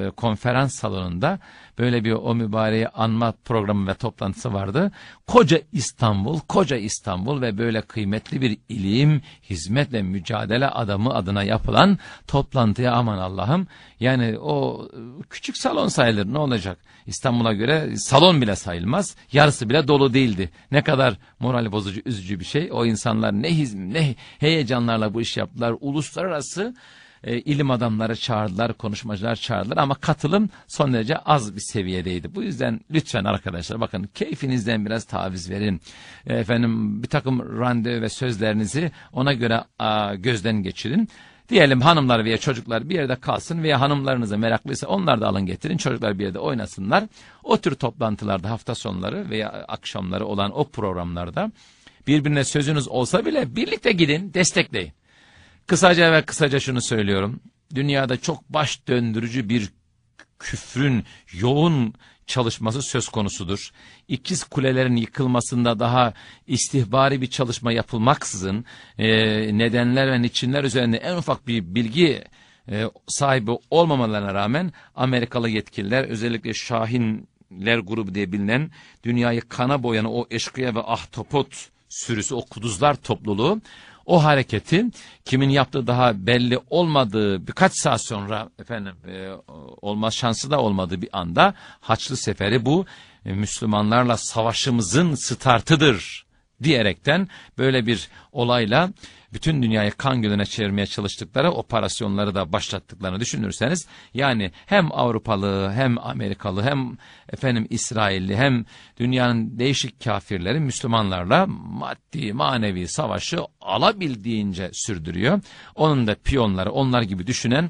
e konferans salonunda böyle bir o mübareği anma programı ve toplantısı vardı. Koca İstanbul, koca İstanbul ve böyle kıymetli bir ilim, hizmet ve mücadele adamı adına yapılan toplantıya aman Allah'ım. Yani o küçük salon sayılır ne olacak? İstanbul'a göre salon bile sayılmaz. Yarısı bile dolu değildi. Ne kadar moral bozucu, üzücü bir şey. O insanlar ne ne heyecanlarla bu iş yaptılar. Uluslararası e, ilim adamları çağırdılar, konuşmacılar çağırdılar ama katılım son derece az bir seviyedeydi. Bu yüzden lütfen arkadaşlar bakın keyfinizden biraz taviz verin. E, efendim bir takım randevu ve sözlerinizi ona göre a, gözden geçirin. Diyelim hanımlar veya çocuklar bir yerde kalsın veya hanımlarınıza meraklıysa onlar da alın getirin. Çocuklar bir yerde oynasınlar. O tür toplantılarda hafta sonları veya akşamları olan o programlarda birbirine sözünüz olsa bile birlikte gidin destekleyin. Kısaca ve kısaca şunu söylüyorum. Dünyada çok baş döndürücü bir küfrün yoğun çalışması söz konusudur. İkiz kulelerin yıkılmasında daha istihbari bir çalışma yapılmaksızın e, nedenler ve niçinler üzerine en ufak bir bilgi e, sahibi olmamalarına rağmen Amerikalı yetkililer özellikle Şahinler grubu diye bilinen dünyayı kana boyanı o eşkıya ve ahtapot sürüsü o kuduzlar topluluğu o hareketi kimin yaptığı daha belli olmadığı birkaç saat sonra efendim e, olmaz şansı da olmadığı bir anda Haçlı Seferi bu e, Müslümanlarla savaşımızın startıdır diyerekten böyle bir olayla bütün dünyayı kan gölüne çevirmeye çalıştıkları operasyonları da başlattıklarını düşünürseniz yani hem Avrupalı hem Amerikalı hem efendim İsrailli hem dünyanın değişik kafirleri Müslümanlarla maddi manevi savaşı alabildiğince sürdürüyor. Onun da piyonları onlar gibi düşünen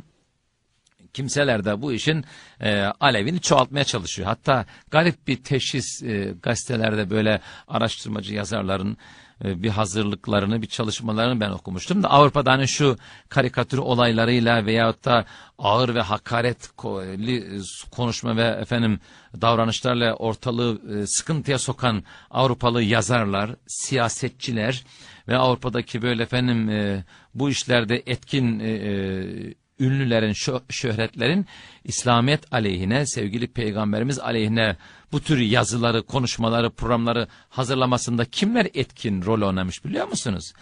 kimseler de bu işin e, alevini çoğaltmaya çalışıyor. Hatta garip bir teşhis e, gazetelerde böyle araştırmacı yazarların e, bir hazırlıklarını, bir çalışmalarını ben okumuştum da Avrupa'da hani şu karikatür olaylarıyla veyahut da ağır ve hakaretli konuşma ve efendim davranışlarla ortalığı e, sıkıntıya sokan Avrupalı yazarlar, siyasetçiler ve Avrupa'daki böyle efendim e, bu işlerde etkin e, e, ünlülerin, şöhretlerin İslamiyet aleyhine, sevgili peygamberimiz aleyhine bu tür yazıları, konuşmaları, programları hazırlamasında kimler etkin rol oynamış biliyor musunuz?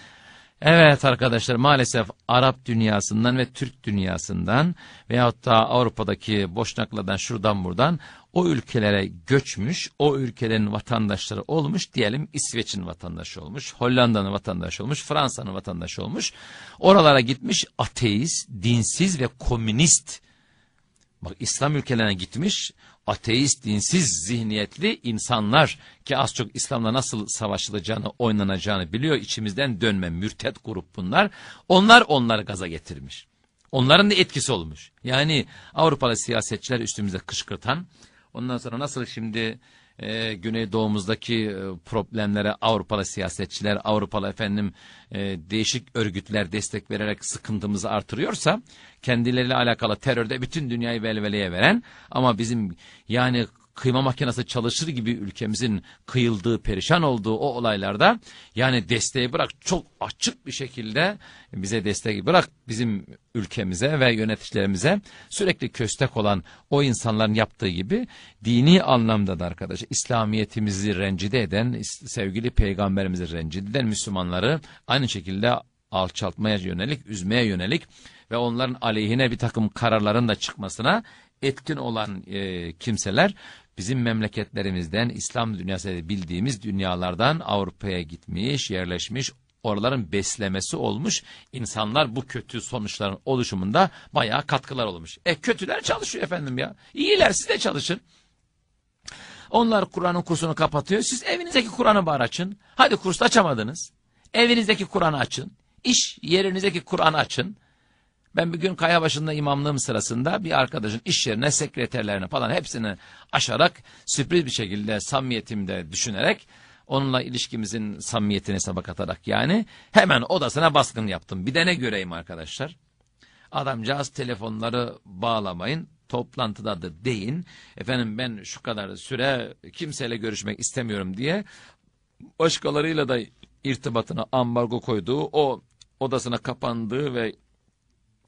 Evet arkadaşlar maalesef Arap dünyasından ve Türk dünyasından veyahut da Avrupa'daki Boşnakla'dan şuradan buradan o ülkelere göçmüş, o ülkelerin vatandaşları olmuş, diyelim İsveç'in vatandaşı olmuş, Hollanda'nın vatandaşı olmuş, Fransa'nın vatandaşı olmuş. Oralara gitmiş ateist, dinsiz ve komünist. Bak İslam ülkelerine gitmiş ateist, dinsiz zihniyetli insanlar ki az çok İslam'la nasıl savaşılacağını, oynanacağını biliyor. İçimizden dönme mürtet grup bunlar. Onlar onları gaza getirmiş. Onların da etkisi olmuş. Yani Avrupalı siyasetçiler üstümüze kışkırtan, Ondan sonra nasıl şimdi e, Güneydoğumuzdaki e, problemlere Avrupalı siyasetçiler, Avrupalı efendim e, değişik örgütler destek vererek sıkıntımızı artırıyorsa kendileriyle alakalı terörde bütün dünyayı velveleye veren ama bizim yani kıyma makinesi çalışır gibi ülkemizin kıyıldığı, perişan olduğu o olaylarda yani desteği bırak çok açık bir şekilde bize desteği bırak bizim ülkemize ve yöneticilerimize sürekli köstek olan o insanların yaptığı gibi dini anlamda da arkadaşlar İslamiyetimizi rencide eden, sevgili peygamberimizi rencide eden Müslümanları aynı şekilde alçaltmaya yönelik, üzmeye yönelik ve onların aleyhine bir takım kararların da çıkmasına etkin olan e, kimseler bizim memleketlerimizden İslam dünyasında bildiğimiz dünyalardan Avrupa'ya gitmiş, yerleşmiş, oraların beslemesi olmuş. insanlar bu kötü sonuçların oluşumunda bayağı katkılar olmuş. E kötüler çalışıyor efendim ya. İyiler siz de çalışın. Onlar Kur'an'ın kursunu kapatıyor. Siz evinizdeki Kur'an'ı bari açın. Hadi kursu açamadınız. Evinizdeki Kur'an'ı açın. İş yerinizdeki Kur'an'ı açın. Ben bir gün kaya başında imamlığım sırasında bir arkadaşın iş yerine sekreterlerini falan hepsini aşarak sürpriz bir şekilde samimiyetimde düşünerek onunla ilişkimizin samimiyetini hesaba atarak yani hemen odasına baskın yaptım. Bir de ne göreyim arkadaşlar? Adamcağız telefonları bağlamayın toplantıdadır deyin. Efendim ben şu kadar süre kimseyle görüşmek istemiyorum diye başkalarıyla da irtibatına ambargo koyduğu o odasına kapandığı ve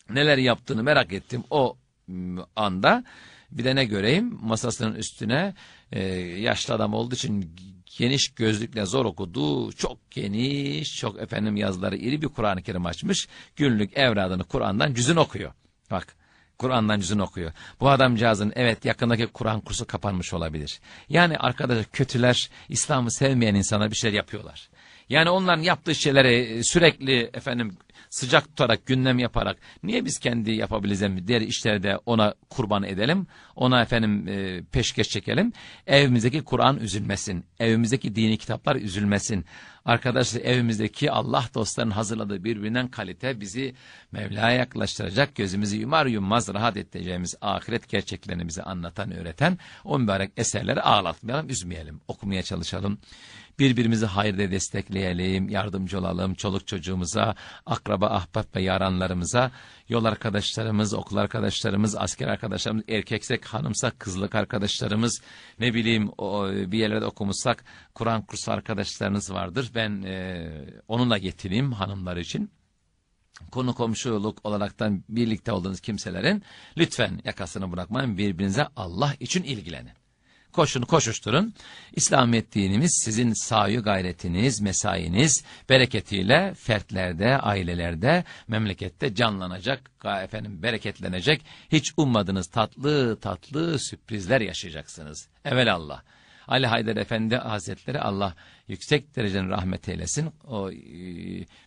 neler yaptığını merak ettim o mm, anda. Bir de ne göreyim masasının üstüne e, yaşlı adam olduğu için geniş gözlükle zor okuduğu çok geniş çok efendim yazıları iri bir Kur'an-ı Kerim açmış. Günlük evradını Kur'an'dan cüzün okuyor. Bak Kur'an'dan cüzün okuyor. Bu adamcağızın evet yakındaki Kur'an kursu kapanmış olabilir. Yani arkadaşlar kötüler İslam'ı sevmeyen insana bir şeyler yapıyorlar. Yani onların yaptığı şeyleri e, sürekli efendim sıcak tutarak, gündem yaparak niye biz kendi yapabileceğimiz diğer işleri de ona kurban edelim, ona efendim e, peşkeş çekelim. Evimizdeki Kur'an üzülmesin, evimizdeki dini kitaplar üzülmesin. Arkadaşlar evimizdeki Allah dostlarının hazırladığı birbirinden kalite bizi Mevla'ya yaklaştıracak, gözümüzü yumar yummaz rahat edeceğimiz ahiret gerçeklerini bize anlatan, öğreten o mübarek eserleri ağlatmayalım, üzmeyelim, okumaya çalışalım. Birbirimizi hayırda destekleyelim, yardımcı olalım çoluk çocuğumuza, akraba, ahbap ve yaranlarımıza, yol arkadaşlarımız, okul arkadaşlarımız, asker arkadaşlarımız, erkeksek, hanımsak, kızlık arkadaşlarımız, ne bileyim o, bir yerlerde okumuşsak Kur'an kursu arkadaşlarınız vardır. Ben e, onunla yetineyim hanımlar için konu komşuluk olaraktan birlikte olduğunuz kimselerin lütfen yakasını bırakmayın birbirinize Allah için ilgilenin koşun koşuşturun. İslamiyet dinimiz sizin sahi gayretiniz, mesainiz bereketiyle fertlerde, ailelerde, memlekette canlanacak, efendim bereketlenecek. Hiç ummadığınız tatlı tatlı sürprizler yaşayacaksınız. Evelallah. Ali Haydar Efendi Hazretleri Allah yüksek derecenin rahmet eylesin. O e,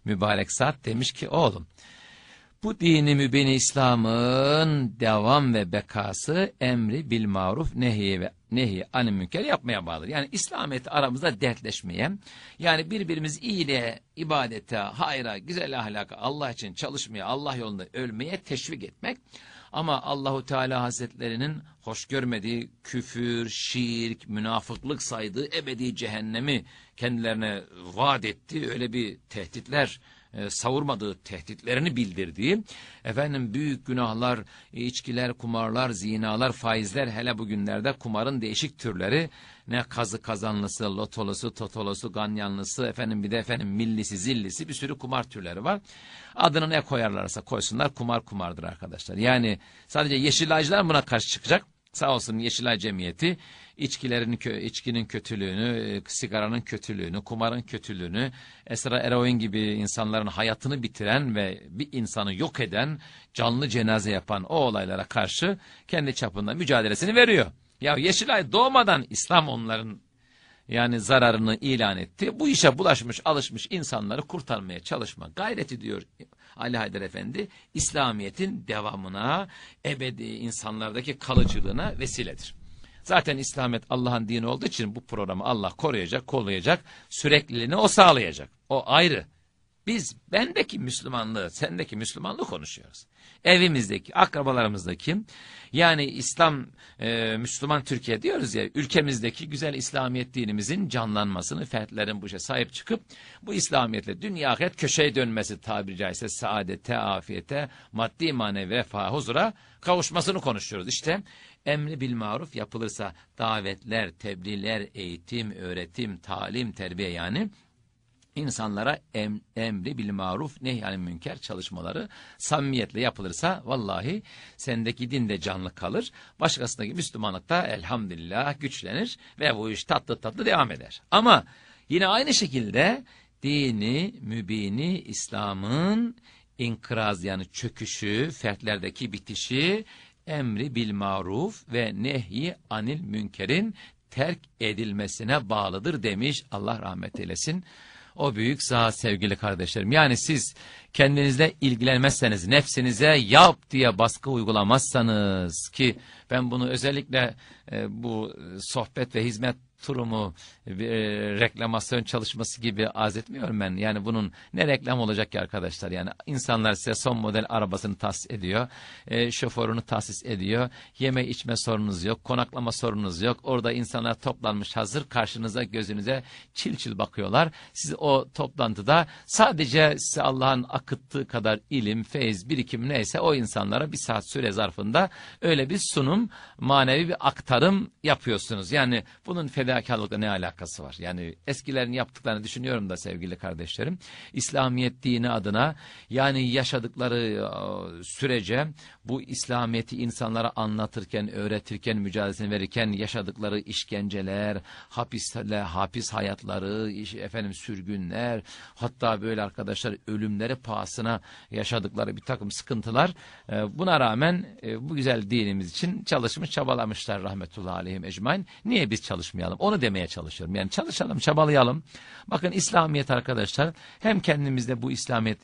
mübarek saat demiş ki oğlum bu dini mübini İslam'ın devam ve bekası emri bil maruf nehyi ve nehi anı münker yapmaya bağlıdır. Yani İslamiyet aramızda dertleşmeye, yani birbirimiz iyiliğe, ibadete, hayra, güzel ahlaka, Allah için çalışmaya, Allah yolunda ölmeye teşvik etmek. Ama Allahu Teala Hazretlerinin hoş görmediği küfür, şirk, münafıklık saydığı ebedi cehennemi kendilerine vaat ettiği Öyle bir tehditler e, savurmadığı tehditlerini bildirdiği, efendim büyük günahlar, içkiler, kumarlar, zinalar, faizler hele bugünlerde kumarın değişik türleri, ne kazı kazanlısı, lotolusu, totolosu, ganyanlısı, efendim bir de efendim millisi, zillisi bir sürü kumar türleri var. Adını ne koyarlarsa koysunlar kumar kumardır arkadaşlar. Yani sadece yeşilacılar buna karşı çıkacak. Sağ olsun Yeşilay Cemiyeti içkilerin içkinin kötülüğünü, e, sigaranın kötülüğünü, kumarın kötülüğünü, esra eroin gibi insanların hayatını bitiren ve bir insanı yok eden, canlı cenaze yapan o olaylara karşı kendi çapında mücadelesini veriyor. Ya Yeşilay doğmadan İslam onların yani zararını ilan etti. Bu işe bulaşmış, alışmış insanları kurtarmaya çalışma gayreti diyor Ali Haydar Efendi İslamiyet'in devamına, ebedi insanlardaki kalıcılığına vesiledir. Zaten İslamiyet Allah'ın dini olduğu için bu programı Allah koruyacak, kollayacak, sürekliliğini o sağlayacak. O ayrı. Biz bendeki Müslümanlığı, sendeki Müslümanlığı konuşuyoruz evimizdeki, akrabalarımızdaki yani İslam, e, Müslüman Türkiye diyoruz ya ülkemizdeki güzel İslamiyet dinimizin canlanmasını fertlerin bu işe sahip çıkıp bu İslamiyetle dünya ahiret köşeye dönmesi tabiri caizse saadete, afiyete, maddi manevi refaha, huzura kavuşmasını konuşuyoruz. İşte emri bil maruf yapılırsa davetler, tebliğler, eğitim, öğretim, talim, terbiye yani insanlara em, emri bil maruf nehyanil münker çalışmaları samimiyetle yapılırsa vallahi sendeki din de canlı kalır. Başkasındaki Müslümanlık da elhamdülillah güçlenir ve bu iş tatlı tatlı devam eder. Ama yine aynı şekilde dini, mübini, İslam'ın inkıraz yani çöküşü, fertlerdeki bitişi, emri bil maruf ve nehi anil münkerin terk edilmesine bağlıdır demiş Allah rahmet eylesin o büyük zat sevgili kardeşlerim. Yani siz kendinizle ilgilenmezseniz, nefsinize yap diye baskı uygulamazsanız ki ben bunu özellikle e, bu e, sohbet ve hizmet turumu, e, reklamasyon çalışması gibi az etmiyorum ben. Yani bunun ne reklam olacak ki arkadaşlar? Yani insanlar size son model arabasını tahsis ediyor. E, şoförünü tahsis ediyor. Yeme içme sorunuz yok. Konaklama sorunuz yok. Orada insanlar toplanmış hazır. Karşınıza gözünüze çil çil bakıyorlar. Siz o toplantıda sadece size Allah'ın akıttığı kadar ilim, feyiz, birikim neyse o insanlara bir saat süre zarfında öyle bir sunum, manevi bir aktarım yapıyorsunuz. Yani bunun feda fedakarlıkla ne alakası var? Yani eskilerin yaptıklarını düşünüyorum da sevgili kardeşlerim. İslamiyet dini adına yani yaşadıkları e, sürece bu İslamiyet'i insanlara anlatırken, öğretirken, mücadelesini verirken yaşadıkları işkenceler, hapisle, hapis hayatları, efendim sürgünler, hatta böyle arkadaşlar ölümleri pahasına yaşadıkları bir takım sıkıntılar. E, buna rağmen e, bu güzel dinimiz için çalışmış, çabalamışlar rahmetullahi aleyhim ecmain. Niye biz çalışmayalım? Onu demeye çalışıyorum. Yani çalışalım, çabalayalım. Bakın İslamiyet arkadaşlar hem kendimizde bu İslamiyet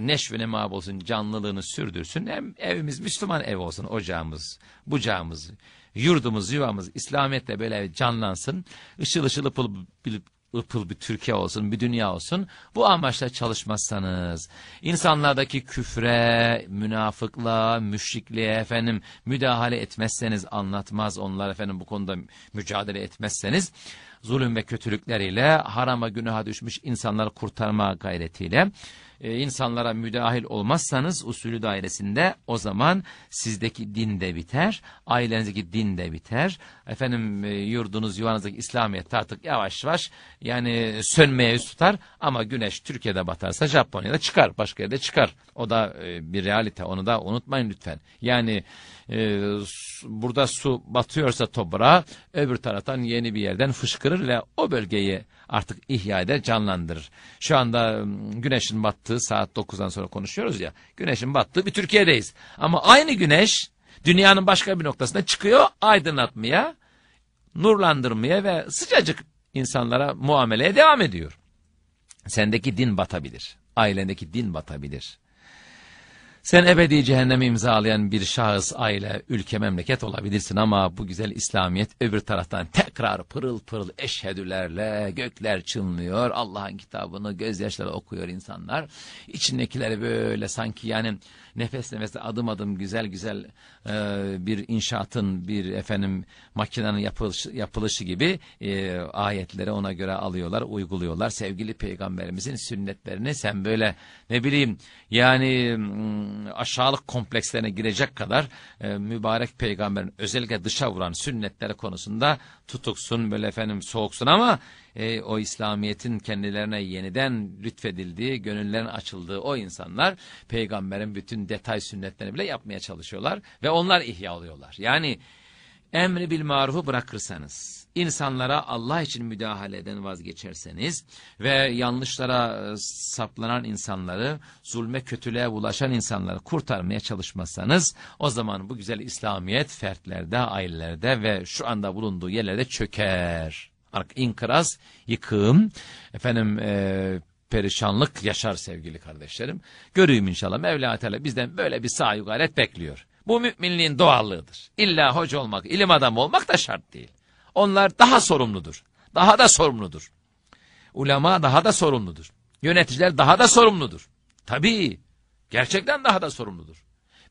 neşvene mab olsun, canlılığını sürdürsün. Hem evimiz Müslüman ev olsun, ocağımız, bucağımız, yurdumuz, yuvamız İslamiyetle böyle canlansın. Işıl ışılı pul pıl, ıpıl bir Türkiye olsun, bir dünya olsun. Bu amaçla çalışmazsanız, insanlardaki küfre, münafıklığa, müşrikliğe efendim müdahale etmezseniz, anlatmaz onlar efendim bu konuda mücadele etmezseniz, zulüm ve kötülükleriyle, harama günaha düşmüş insanları kurtarma gayretiyle, e, insanlara müdahil olmazsanız usulü dairesinde o zaman sizdeki din de biter, ailenizdeki din de biter. Efendim e, yurdunuz, yuvanızdaki İslamiyet artık yavaş yavaş yani sönmeye yüz tutar ama güneş Türkiye'de batarsa Japonya'da çıkar, başka yerde çıkar. O da e, bir realite, onu da unutmayın lütfen. Yani e, burada su batıyorsa toprağa öbür taraftan yeni bir yerden fışkırır ve o bölgeyi artık ihya eder, canlandırır. Şu anda güneşin battığı saat 9'dan sonra konuşuyoruz ya. Güneşin battığı bir Türkiye'deyiz. Ama aynı güneş dünyanın başka bir noktasına çıkıyor aydınlatmaya, nurlandırmaya ve sıcacık insanlara muameleye devam ediyor. Sendeki din batabilir. Ailendeki din batabilir. Sen ebedi cehennemi imzalayan bir şahıs, aile, ülke, memleket olabilirsin ama bu güzel İslamiyet öbür taraftan tekrar pırıl pırıl eşhedülerle gökler çınlıyor. Allah'ın kitabını gözyaşlarıyla okuyor insanlar. İçindekileri böyle sanki yani nefes nefese adım adım güzel güzel e, bir inşaatın bir efendim makinenin yapılışı, yapılışı gibi e, ayetleri ona göre alıyorlar, uyguluyorlar. Sevgili peygamberimizin sünnetlerini sen böyle ne bileyim yani aşağılık komplekslerine girecek kadar e, mübarek peygamberin özellikle dışa vuran sünnetleri konusunda tutuksun böyle efendim soğuksun ama e, o İslamiyet'in kendilerine yeniden lütfedildiği, gönüllerin açıldığı o insanlar peygamberin bütün detay sünnetlerini bile yapmaya çalışıyorlar ve onlar ihya oluyorlar. Yani emri bil marufu bırakırsanız, insanlara Allah için müdahaleden vazgeçerseniz ve yanlışlara e, saplanan insanları, zulme kötülüğe bulaşan insanları kurtarmaya çalışmazsanız o zaman bu güzel İslamiyet fertlerde, ailelerde ve şu anda bulunduğu yerlerde çöker inkıraz, yıkım, efendim e, perişanlık yaşar sevgili kardeşlerim. Göreyim inşallah Mevla Teala bizden böyle bir sahi gayret bekliyor. Bu müminliğin doğallığıdır. İlla hoca olmak, ilim adamı olmak da şart değil. Onlar daha sorumludur. Daha da sorumludur. Ulema daha da sorumludur. Yöneticiler daha da sorumludur. Tabii. Gerçekten daha da sorumludur.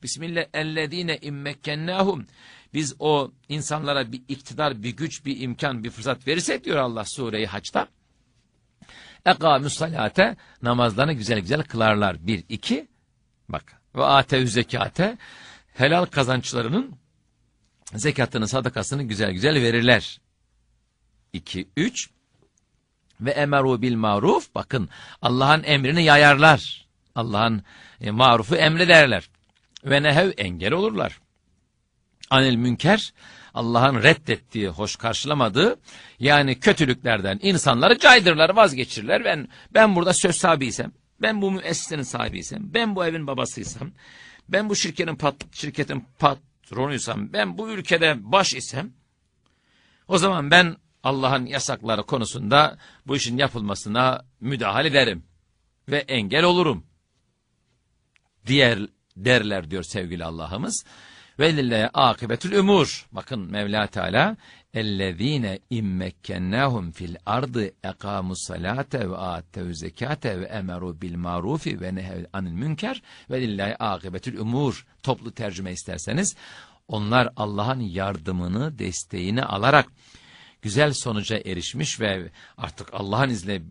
Bismillah ellezine immekkennahum biz o insanlara bir iktidar, bir güç, bir imkan, bir fırsat verirsek diyor Allah sureyi haçta. Eka salate namazlarını güzel güzel kılarlar. Bir, iki, bak. Ve ate zekate helal kazançlarının zekatını, sadakasını güzel güzel verirler. İki, üç, ve emeru bil maruf bakın Allah'ın emrini yayarlar. Allah'ın e, marufu emrederler. Ve nehev engel olurlar anil münker Allah'ın reddettiği, hoş karşılamadığı yani kötülüklerden insanları caydırırlar, vazgeçirirler. Ben ben burada söz sahibiysem, ben bu müessesenin sahibiysem, ben bu evin babasıysam, ben bu şirketin pat, şirketin patronuysam, ben bu ülkede baş isem o zaman ben Allah'ın yasakları konusunda bu işin yapılmasına müdahale ederim ve engel olurum. Diğer derler diyor sevgili Allah'ımız. Ve lillahi akibetül umur. Bakın Mevla Teala ellezine immekkennahum fil ardı ekamus salate ve attev zekate ve emeru bil marufi ve nehev münker ve lillahi akibetül umur. Toplu tercüme isterseniz onlar Allah'ın yardımını, desteğini alarak güzel sonuca erişmiş ve artık Allah'ın izniyle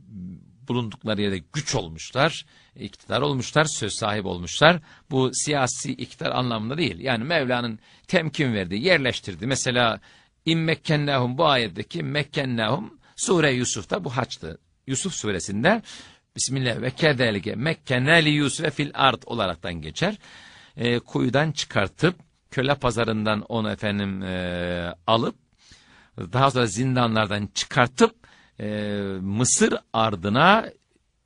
bulundukları yere güç olmuşlar, iktidar olmuşlar, söz sahibi olmuşlar. Bu siyasi iktidar anlamında değil. Yani Mevla'nın temkin verdiği, yerleştirdi. Mesela İmmekkennâhum bu ayetteki mekkennâhum Sure Yusuf'ta bu haçtı. Yusuf suresinde Bismillah ve kedelge mekkeneli Yusuf fil art olaraktan geçer. E, kuyudan çıkartıp köle pazarından onu efendim e, alıp daha sonra zindanlardan çıkartıp e, Mısır ardına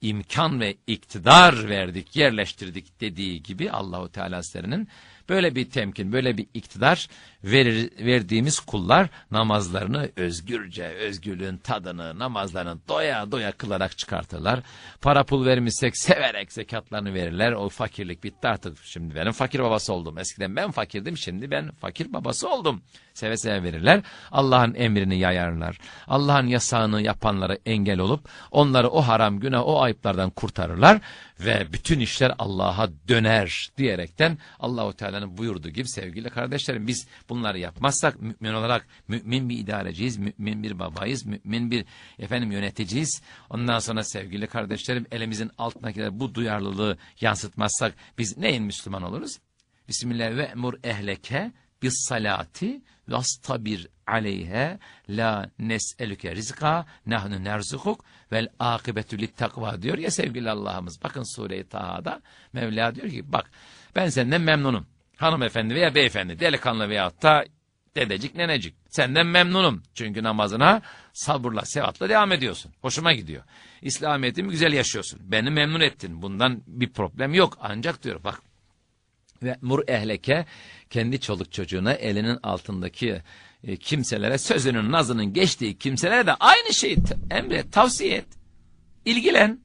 imkan ve iktidar verdik, yerleştirdik dediği gibi Allahu Teala Hazretlerinin böyle bir temkin, böyle bir iktidar verir, verdiğimiz kullar namazlarını özgürce, özgürlüğün tadını, namazlarını doya doya kılarak çıkartırlar. Para pul vermişsek severek zekatlarını verirler. O fakirlik bitti artık. Şimdi benim fakir babası oldum. Eskiden ben fakirdim, şimdi ben fakir babası oldum. Seve seve verirler. Allah'ın emrini yayarlar. Allah'ın yasağını yapanlara engel olup onları o haram güne o ayıplardan kurtarırlar ve bütün işler Allah'a döner diyerekten Allahu Teala'nın buyurduğu gibi sevgili kardeşlerim biz Bunları yapmazsak mümin olarak mümin bir idareciyiz, mümin bir babayız, mümin bir efendim yöneticiyiz. Ondan sonra sevgili kardeşlerim elimizin altındakiler bu duyarlılığı yansıtmazsak biz neyin Müslüman oluruz? Bismillah ve emur ehleke bis salati vastabir aleyhe la nes'elüke rizka nahnu nerzukuk vel akıbetü takva diyor ya sevgili Allah'ımız. Bakın sure-i Taha'da Mevla diyor ki bak ben senden memnunum hanımefendi veya beyefendi, delikanlı veyahut da dedecik nenecik. Senden memnunum. Çünkü namazına sabırla, sevatla devam ediyorsun. Hoşuma gidiyor. İslamiyetimi güzel yaşıyorsun. Beni memnun ettin. Bundan bir problem yok. Ancak diyor bak. Ve mur ehleke kendi çoluk çocuğuna elinin altındaki e, kimselere sözünün nazının geçtiği kimselere de aynı şeyi emret, tavsiye et. İlgilen.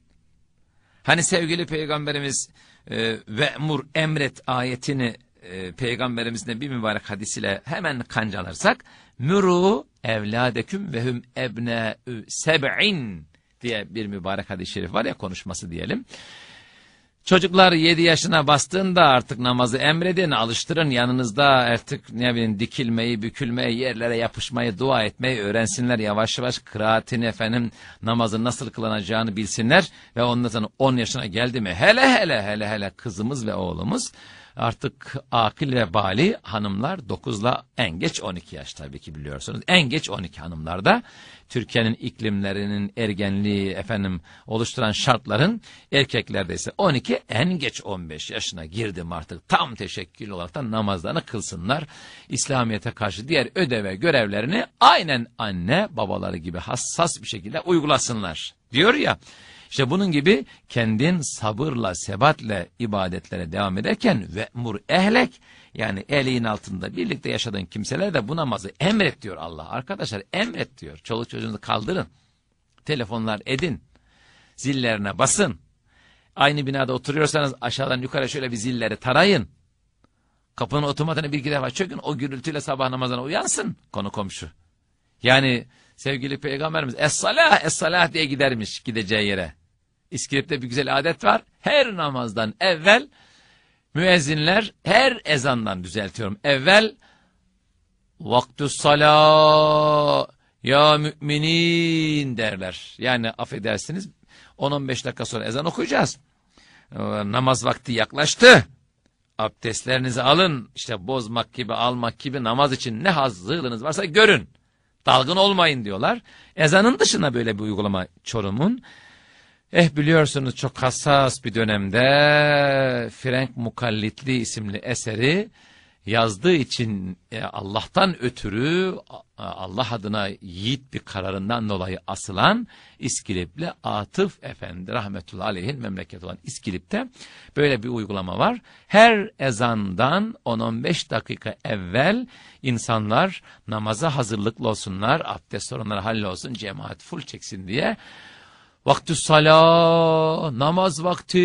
Hani sevgili peygamberimiz e, ve mur emret ayetini e, peygamberimizin bir mübarek hadisiyle hemen kancalarsak mürû evladeküm vehüm ebne'ü seb'in diye bir mübarek hadis-i şerif var ya konuşması diyelim. Çocuklar 7 yaşına bastığında artık namazı emredin, alıştırın. Yanınızda artık ne bileyim dikilmeyi, bükülmeyi, yerlere yapışmayı, dua etmeyi öğrensinler. Yavaş yavaş kıraatini efendim namazı nasıl kılınacağını bilsinler. Ve ondan sonra 10 yaşına geldi mi hele hele hele hele kızımız ve oğlumuz Artık akil ve bali hanımlar 9 ile en geç 12 yaş tabii ki biliyorsunuz. En geç 12 hanımlarda Türkiye'nin iklimlerinin ergenliği efendim oluşturan şartların erkeklerde ise 12 en geç 15 yaşına girdim artık. Tam teşekkül olarak da namazlarını kılsınlar. İslamiyet'e karşı diğer ödev ve görevlerini aynen anne babaları gibi hassas bir şekilde uygulasınlar. Diyor ya işte bunun gibi kendin sabırla, sebatle ibadetlere devam ederken ve mur ehlek yani eliğin altında birlikte yaşadığın kimseler de bu namazı emret diyor Allah. Arkadaşlar emret diyor. Çoluk çocuğunuzu kaldırın. Telefonlar edin. Zillerine basın. Aynı binada oturuyorsanız aşağıdan yukarı şöyle bir zilleri tarayın. Kapının otomatını bir iki defa çökün. O gürültüyle sabah namazına uyansın konu komşu. Yani sevgili peygamberimiz es-salah es-salah diye gidermiş gideceği yere. İskilip'te bir güzel adet var. Her namazdan evvel müezzinler her ezandan düzeltiyorum. Evvel vaktus sala ya müminin derler. Yani affedersiniz 10-15 dakika sonra ezan okuyacağız. Ee, namaz vakti yaklaştı. Abdestlerinizi alın. İşte bozmak gibi almak gibi namaz için ne hazırlığınız varsa görün. Dalgın olmayın diyorlar. Ezanın dışında böyle bir uygulama Çorum'un. Eh biliyorsunuz çok hassas bir dönemde Frank Mukallitli isimli eseri yazdığı için e, Allah'tan ötürü Allah adına yiğit bir kararından dolayı asılan İskilipli Atıf Efendi rahmetullahi aleyhin memleket olan İskilip'te böyle bir uygulama var. Her ezandan 10-15 dakika evvel insanlar namaza hazırlıklı olsunlar, abdest sorunları hallolsun, cemaat full çeksin diye Vakti sala, namaz vakti.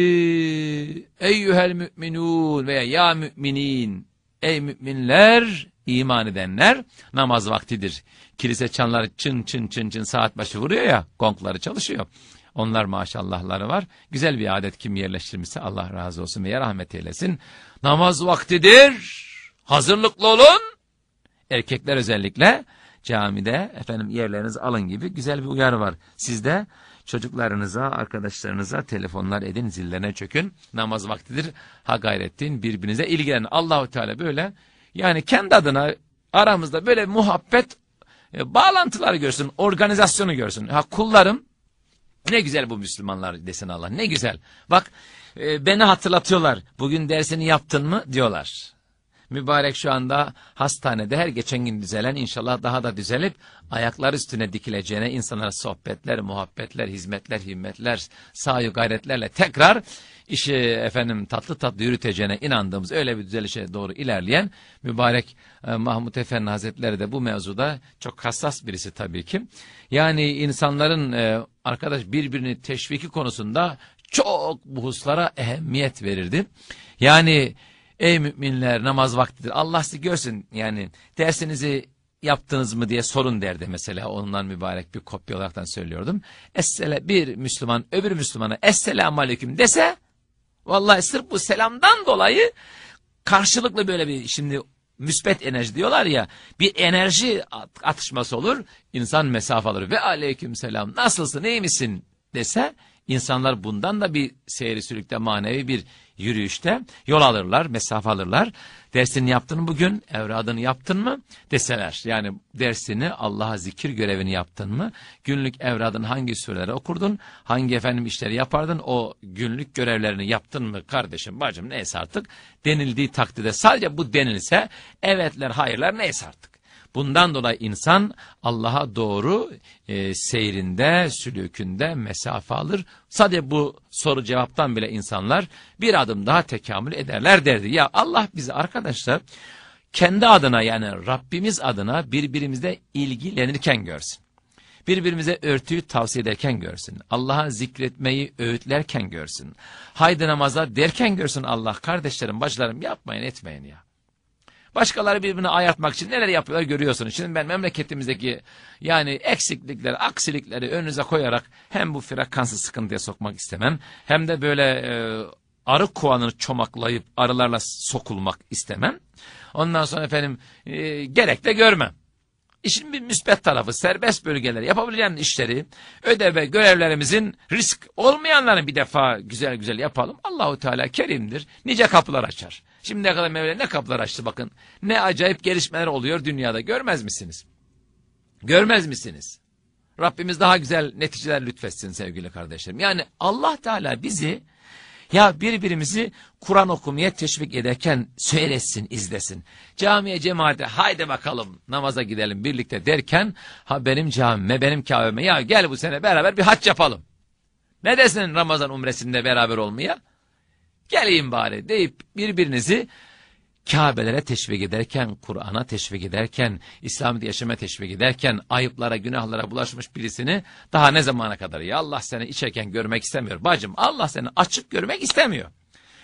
Eyyühel müminun veya ya müminin. Ey müminler, iman edenler namaz vaktidir. Kilise çanları çın çın çın çın saat başı vuruyor ya, gongları çalışıyor. Onlar maşallahları var. Güzel bir adet kim yerleştirmişse Allah razı olsun ve rahmet eylesin. Namaz vaktidir. Hazırlıklı olun. Erkekler özellikle camide efendim yerlerinizi alın gibi güzel bir uyarı var. Sizde Çocuklarınıza, arkadaşlarınıza telefonlar edin, zillerine çökün. Namaz vaktidir. Ha gayrettin, birbirinize ilgilenin. Allahu Teala böyle yani kendi adına aramızda böyle muhabbet e, bağlantıları görsün, organizasyonu görsün. Ha kullarım ne güzel bu Müslümanlar desin Allah. Ne güzel. Bak e, beni hatırlatıyorlar. Bugün dersini yaptın mı diyorlar. Mübarek şu anda hastanede her geçen gün düzelen inşallah daha da düzelip ayaklar üstüne dikileceğine insanlara sohbetler, muhabbetler, hizmetler, himmetler, sahi gayretlerle tekrar işi efendim tatlı tatlı yürüteceğine inandığımız öyle bir düzelişe doğru ilerleyen mübarek e, Mahmut Efendi Hazretleri de bu mevzuda çok hassas birisi tabii ki. Yani insanların e, arkadaş birbirini teşviki konusunda çok bu huslara ehemmiyet verirdi. Yani Ey müminler namaz vaktidir. Allah sizi görsün yani dersinizi yaptınız mı diye sorun derdi mesela. Ondan mübarek bir kopya olaraktan söylüyordum. Essele, bir Müslüman öbür Müslümana Esselamu Aleyküm dese vallahi sırf bu selamdan dolayı karşılıklı böyle bir şimdi müspet enerji diyorlar ya bir enerji atışması olur. insan mesafe alır ve aleyküm selam nasılsın iyi misin dese İnsanlar bundan da bir seyri sürükte manevi bir yürüyüşte yol alırlar, mesafe alırlar. Dersini yaptın mı bugün, evradını yaptın mı deseler. Yani dersini Allah'a zikir görevini yaptın mı, günlük evradın hangi süreleri okurdun, hangi efendim işleri yapardın, o günlük görevlerini yaptın mı kardeşim, bacım neyse artık denildiği takdirde sadece bu denilse evetler, hayırlar neyse artık. Bundan dolayı insan Allah'a doğru e, seyrinde, sülükünde mesafe alır. Sadece bu soru cevaptan bile insanlar bir adım daha tekamül ederler derdi. Ya Allah bizi arkadaşlar kendi adına yani Rabbimiz adına birbirimizle ilgilenirken görsün. Birbirimize örtüyü tavsiye ederken görsün. Allah'a zikretmeyi öğütlerken görsün. Haydi namaza derken görsün Allah. Kardeşlerim, bacılarım yapmayın etmeyin ya. Başkaları birbirine ayartmak için neler yapıyorlar görüyorsunuz. Şimdi ben memleketimizdeki yani eksiklikleri, aksilikleri önünüze koyarak hem bu frekansı sıkıntıya sokmak istemem hem de böyle e, arı kovanını çomaklayıp arılarla sokulmak istemem. Ondan sonra efendim e, gerek de görmem. İşin bir müsbet tarafı serbest bölgeler yapabileceğimiz işleri ödev ve görevlerimizin risk olmayanlarını bir defa güzel güzel yapalım. Allahu Teala kerimdir. Nice kapılar açar. Şimdiye kadar Mevla ne kaplar açtı bakın. Ne acayip gelişmeler oluyor dünyada görmez misiniz? Görmez misiniz? Rabbimiz daha güzel neticeler lütfetsin sevgili kardeşlerim. Yani Allah Teala bizi ya birbirimizi Kur'an okumaya teşvik ederken söylesin izlesin. Camiye, cemaate haydi bakalım namaza gidelim birlikte derken ha benim camime, benim kahveme ya gel bu sene beraber bir haç yapalım. Ne desin Ramazan umresinde beraber olmaya? geleyim bari deyip birbirinizi Kabe'lere teşvik ederken, Kur'an'a teşvik ederken, İslam'da yaşama teşvik ederken, ayıplara, günahlara bulaşmış birisini daha ne zamana kadar ya Allah seni içerken görmek istemiyor. Bacım Allah seni açık görmek istemiyor.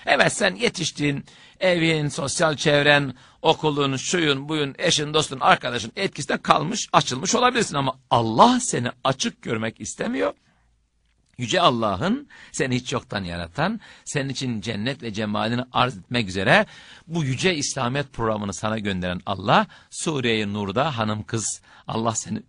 Evet sen yetiştiğin, evin, sosyal çevren, okulun, şuyun, buyun, eşin, dostun, arkadaşın etkisinde kalmış, açılmış olabilirsin ama Allah seni açık görmek istemiyor. Yüce Allah'ın seni hiç yoktan yaratan, senin için cennet ve cemalini arz etmek üzere bu yüce İslamiyet programını sana gönderen Allah, Suriye-i Nur'da hanım kız, Allah seni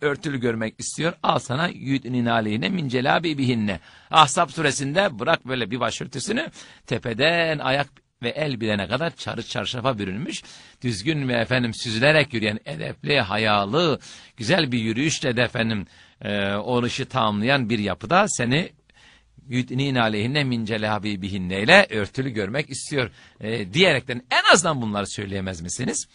örtülü görmek istiyor. Al sana yüdinin aleyhine min celabi bihinne. Ahzab suresinde bırak böyle bir başörtüsünü tepeden ayak ve el bilene kadar çarı çarşafa bürünmüş, düzgün ve efendim süzülerek yürüyen edepli, hayalı, güzel bir yürüyüşle de efendim e, ee, oruçu tamamlayan bir yapıda seni yudnin aleyhinne mincele habibihinne ile örtülü görmek istiyor e, diyerekten en azından bunları söyleyemez misiniz?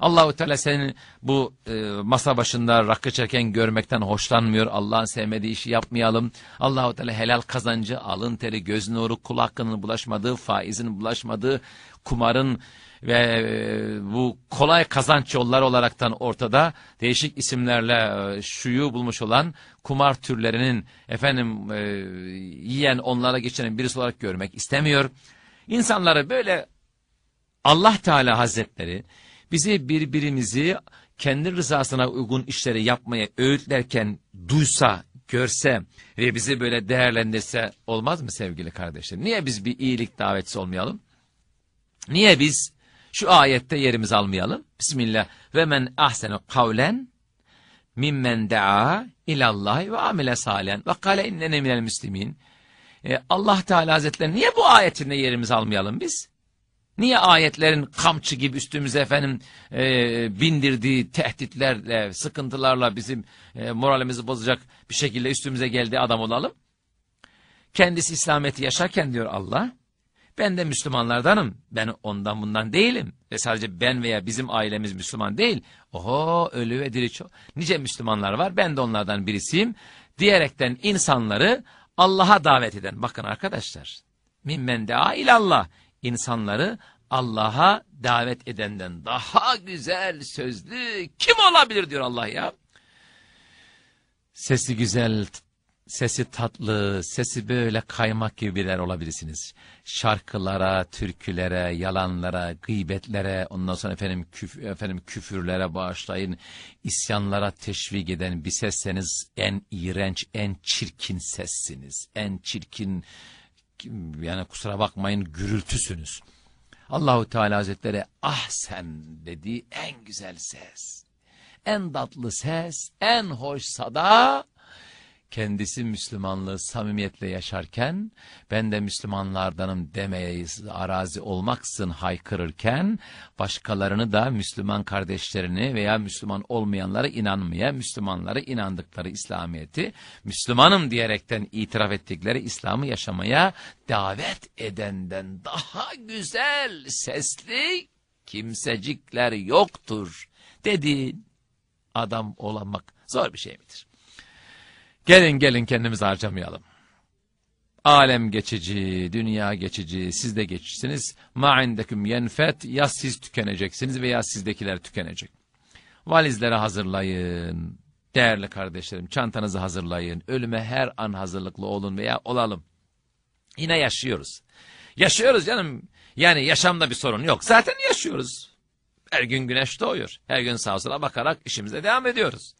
Allahu Teala senin bu e, masa başında rakı çeken görmekten hoşlanmıyor. Allah'ın sevmediği işi yapmayalım. Allahu Teala helal kazancı, alın teri, göz nuru, kul hakkının bulaşmadığı, faizin bulaşmadığı, kumarın ve e, bu kolay kazanç yolları olaraktan ortada değişik isimlerle e, şuyu bulmuş olan kumar türlerinin efendim e, yiyen onlara geçenin birisi olarak görmek istemiyor. İnsanları böyle Allah Teala Hazretleri bizi birbirimizi kendi rızasına uygun işleri yapmaya öğütlerken duysa, görse ve bizi böyle değerlendirse olmaz mı sevgili kardeşlerim? Niye biz bir iyilik davetçisi olmayalım? Niye biz şu ayette yerimizi almayalım? Bismillah. Ve men ahsenu kavlen mimmen daa ilallahi ve amile salen ve kale innene minel müslimin. E, Allah Teala Hazretleri niye bu ayetinde yerimizi almayalım biz? Niye ayetlerin kamçı gibi üstümüze efendim e, bindirdiği tehditlerle, sıkıntılarla bizim e, moralimizi bozacak bir şekilde üstümüze geldiği adam olalım? Kendisi İslamiyet'i yaşarken diyor Allah, ben de Müslümanlardanım, ben ondan bundan değilim. Ve sadece ben veya bizim ailemiz Müslüman değil. Oho ölü ve diri çok. Nice Müslümanlar var, ben de onlardan birisiyim. Diyerekten insanları Allah'a davet eden, bakın arkadaşlar, mimmen dea ilallah insanları Allah'a davet edenden daha güzel sözlü kim olabilir diyor Allah ya. Sesi güzel, sesi tatlı, sesi böyle kaymak gibi birer olabilirsiniz. Şarkılara, türkülere, yalanlara, gıybetlere, ondan sonra efendim, küf efendim küfürlere bağışlayın, isyanlara teşvik eden bir sesseniz en iğrenç, en çirkin sessiniz. En çirkin yani kusura bakmayın gürültüsünüz. Allahu Teala Hazretleri ahsen dediği en güzel ses, en tatlı ses, en hoş sada kendisi Müslümanlığı samimiyetle yaşarken, ben de Müslümanlardanım demeye arazi olmaksın haykırırken, başkalarını da Müslüman kardeşlerini veya Müslüman olmayanlara inanmaya, Müslümanlara inandıkları İslamiyet'i, Müslümanım diyerekten itiraf ettikleri İslam'ı yaşamaya davet edenden daha güzel, sesli kimsecikler yoktur dedin. Adam olamak zor bir şey midir? Gelin gelin kendimizi harcamayalım. Alem geçici, dünya geçici, siz de geçiciniz. Ma indeküm yenfet, ya siz tükeneceksiniz veya sizdekiler tükenecek. Valizleri hazırlayın. Değerli kardeşlerim, çantanızı hazırlayın. Ölüme her an hazırlıklı olun veya olalım. Yine yaşıyoruz. Yaşıyoruz canım. Yani yaşamda bir sorun yok. Zaten yaşıyoruz. Her gün güneş doğuyor. Her gün sağa sola bakarak işimize devam ediyoruz.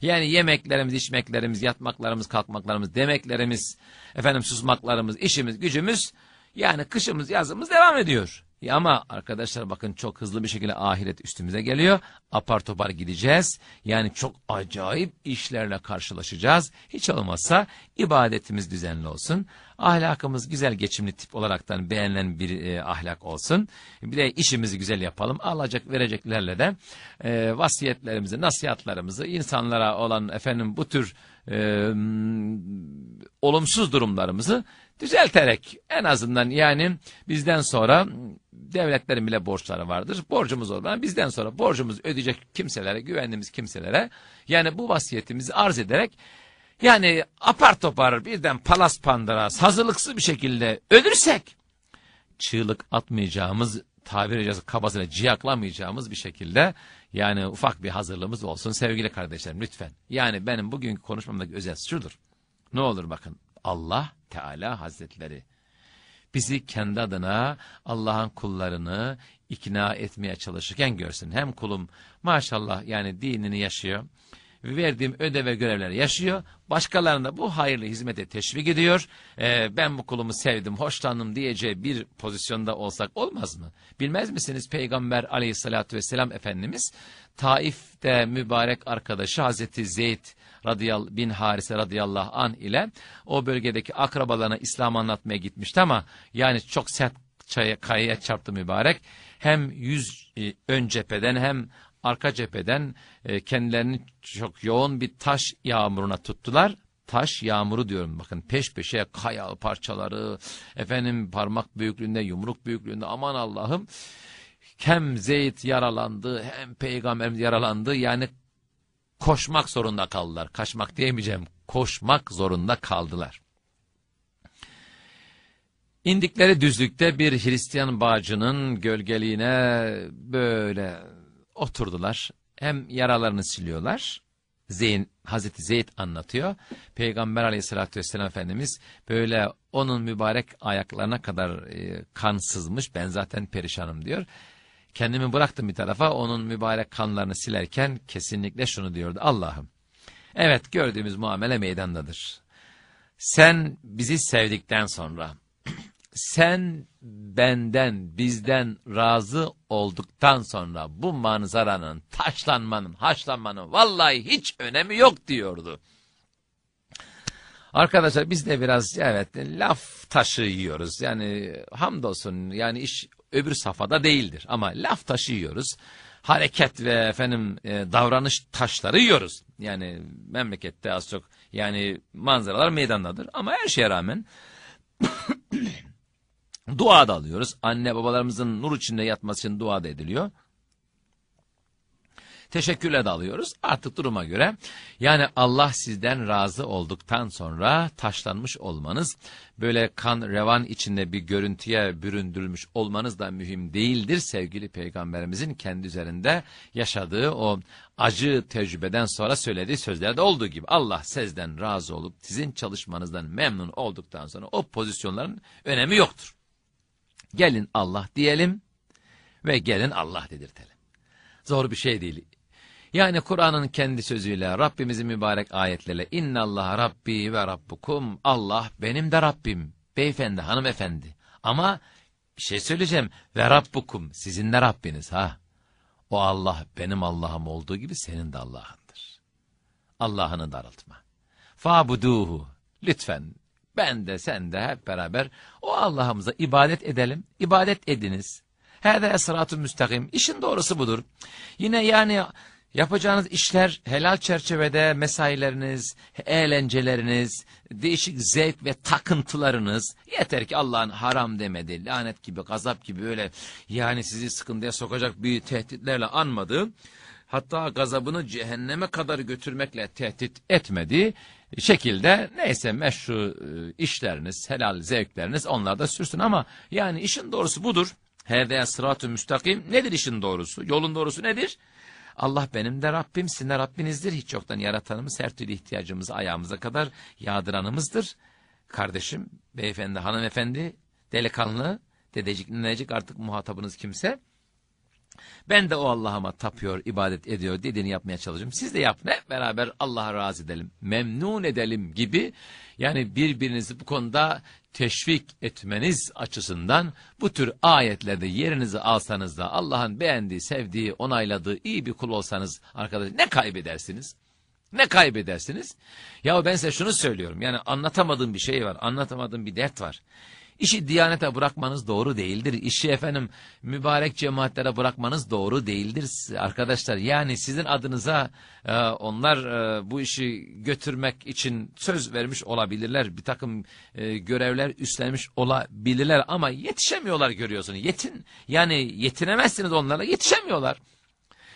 Yani yemeklerimiz, içmeklerimiz, yatmaklarımız, kalkmaklarımız, demeklerimiz, efendim susmaklarımız, işimiz, gücümüz yani kışımız, yazımız devam ediyor. E ama arkadaşlar bakın çok hızlı bir şekilde ahiret üstümüze geliyor. Apar topar gideceğiz. Yani çok acayip işlerle karşılaşacağız. Hiç olmazsa ibadetimiz düzenli olsun. Ahlakımız güzel geçimli tip olaraktan beğenilen bir e, ahlak olsun. Bir de işimizi güzel yapalım. Alacak vereceklerle de e, vasiyetlerimizi, nasihatlarımızı insanlara olan efendim bu tür e, olumsuz durumlarımızı düzelterek en azından yani bizden sonra devletlerin bile borçları vardır. Borcumuz olan bizden sonra borcumuz ödeyecek kimselere, güvendiğimiz kimselere yani bu vasiyetimizi arz ederek yani apar topar birden palas pandıras hazırlıksız bir şekilde ölürsek çığlık atmayacağımız tabiri caizse kabasına ciyaklamayacağımız bir şekilde yani ufak bir hazırlığımız olsun sevgili kardeşlerim lütfen. Yani benim bugünkü konuşmamdaki özel şudur. Ne olur bakın Allah Teala Hazretleri bizi kendi adına Allah'ın kullarını ikna etmeye çalışırken görsün. Hem kulum maşallah yani dinini yaşıyor, verdiğim ödev ve görevleri yaşıyor, başkalarında bu hayırlı hizmete teşvik ediyor, ee, ben bu kulumu sevdim, hoşlandım diyeceği bir pozisyonda olsak olmaz mı? Bilmez misiniz Peygamber aleyhissalatü vesselam Efendimiz, Taif'te mübarek arkadaşı Hazreti Zeyd radıyal, bin Harise radıyallahu an ile o bölgedeki akrabalarına İslam anlatmaya gitmişti ama yani çok sert çaya, kayaya çarptı mübarek. Hem yüz e, ön cepheden hem arka cepheden e, kendilerini çok yoğun bir taş yağmuruna tuttular taş yağmuru diyorum bakın peş peşe kaya parçaları efendim parmak büyüklüğünde yumruk büyüklüğünde aman Allah'ım hem Zeyd yaralandı hem peygamberimiz yaralandı yani koşmak zorunda kaldılar. Kaçmak diyemeyeceğim, koşmak zorunda kaldılar. İndikleri düzlükte bir Hristiyan bağcının gölgeliğine böyle oturdular. Hem yaralarını siliyorlar. Zeyn, Hazreti Zeyd anlatıyor. Peygamber aleyhissalatü vesselam Efendimiz böyle onun mübarek ayaklarına kadar e, kan sızmış ben zaten perişanım diyor. Kendimi bıraktım bir tarafa onun mübarek kanlarını silerken kesinlikle şunu diyordu. Allah'ım evet gördüğümüz muamele meydandadır. Sen bizi sevdikten sonra sen benden bizden razı olduktan sonra bu manzaranın taşlanmanın haşlanmanın vallahi hiç önemi yok diyordu. Arkadaşlar biz de biraz evet laf taşı yiyoruz. Yani hamdolsun yani iş öbür safhada değildir. Ama laf taşı yiyoruz. Hareket ve efendim e, davranış taşları yiyoruz. Yani memlekette az çok yani manzaralar meydandadır. Ama her şeye rağmen dua da alıyoruz. Anne babalarımızın nur içinde yatması için dua da ediliyor. Teşekkürle dalıyoruz. Artık duruma göre yani Allah sizden razı olduktan sonra taşlanmış olmanız böyle kan revan içinde bir görüntüye büründürülmüş olmanız da mühim değildir. Sevgili peygamberimizin kendi üzerinde yaşadığı o acı tecrübeden sonra söylediği sözlerde olduğu gibi Allah sizden razı olup sizin çalışmanızdan memnun olduktan sonra o pozisyonların önemi yoktur. Gelin Allah diyelim ve gelin Allah dedirtelim. Zor bir şey değil. Yani Kur'an'ın kendi sözüyle, Rabbimizin mübarek ayetleriyle inna Allah Rabbi ve Rabbukum Allah benim de Rabbim. Beyefendi, hanımefendi. Ama bir şey söyleyeceğim. Ve Rabbukum sizin de Rabbiniz ha. O Allah benim Allah'ım olduğu gibi senin de Allah'ındır. Allah'ını daraltma. Fabuduhu. Lütfen ben de sen de hep beraber o Allah'ımıza ibadet edelim. ibadet ediniz. Herde esratü müstakim. İşin doğrusu budur. Yine yani Yapacağınız işler helal çerçevede mesaileriniz, eğlenceleriniz, değişik zevk ve takıntılarınız yeter ki Allah'ın haram demedi, lanet gibi, gazap gibi öyle yani sizi sıkıntıya sokacak bir tehditlerle anmadı. Hatta gazabını cehenneme kadar götürmekle tehdit etmedi şekilde neyse meşru e, işleriniz, helal zevkleriniz onlar da sürsün ama yani işin doğrusu budur. Herde sıratü müstakim nedir işin doğrusu? Yolun doğrusu nedir? Allah benim de Rabbim, sizin de Rabbinizdir. Hiç yoktan yaratanımız her türlü ihtiyacımızı ayağımıza kadar yağdıranımızdır. Kardeşim, beyefendi, hanımefendi, delikanlı, dedecik, ninecik artık muhatabınız kimse. Ben de o Allah'ıma tapıyor, ibadet ediyor dediğini yapmaya çalışıyorum. Siz de yapın hep beraber Allah'a razı edelim, memnun edelim gibi. Yani birbirinizi bu konuda teşvik etmeniz açısından bu tür ayetlerde yerinizi alsanız da Allah'ın beğendiği, sevdiği, onayladığı iyi bir kul olsanız arkadaş ne kaybedersiniz? Ne kaybedersiniz? Ya ben size şunu söylüyorum. Yani anlatamadığım bir şey var, anlatamadığım bir dert var. İşi diyanete bırakmanız doğru değildir. İşi efendim mübarek cemaatlere bırakmanız doğru değildir arkadaşlar. Yani sizin adınıza e, onlar e, bu işi götürmek için söz vermiş olabilirler. Bir takım e, görevler üstlenmiş olabilirler ama yetişemiyorlar görüyorsunuz. Yetin yani yetinemezsiniz onlara yetişemiyorlar.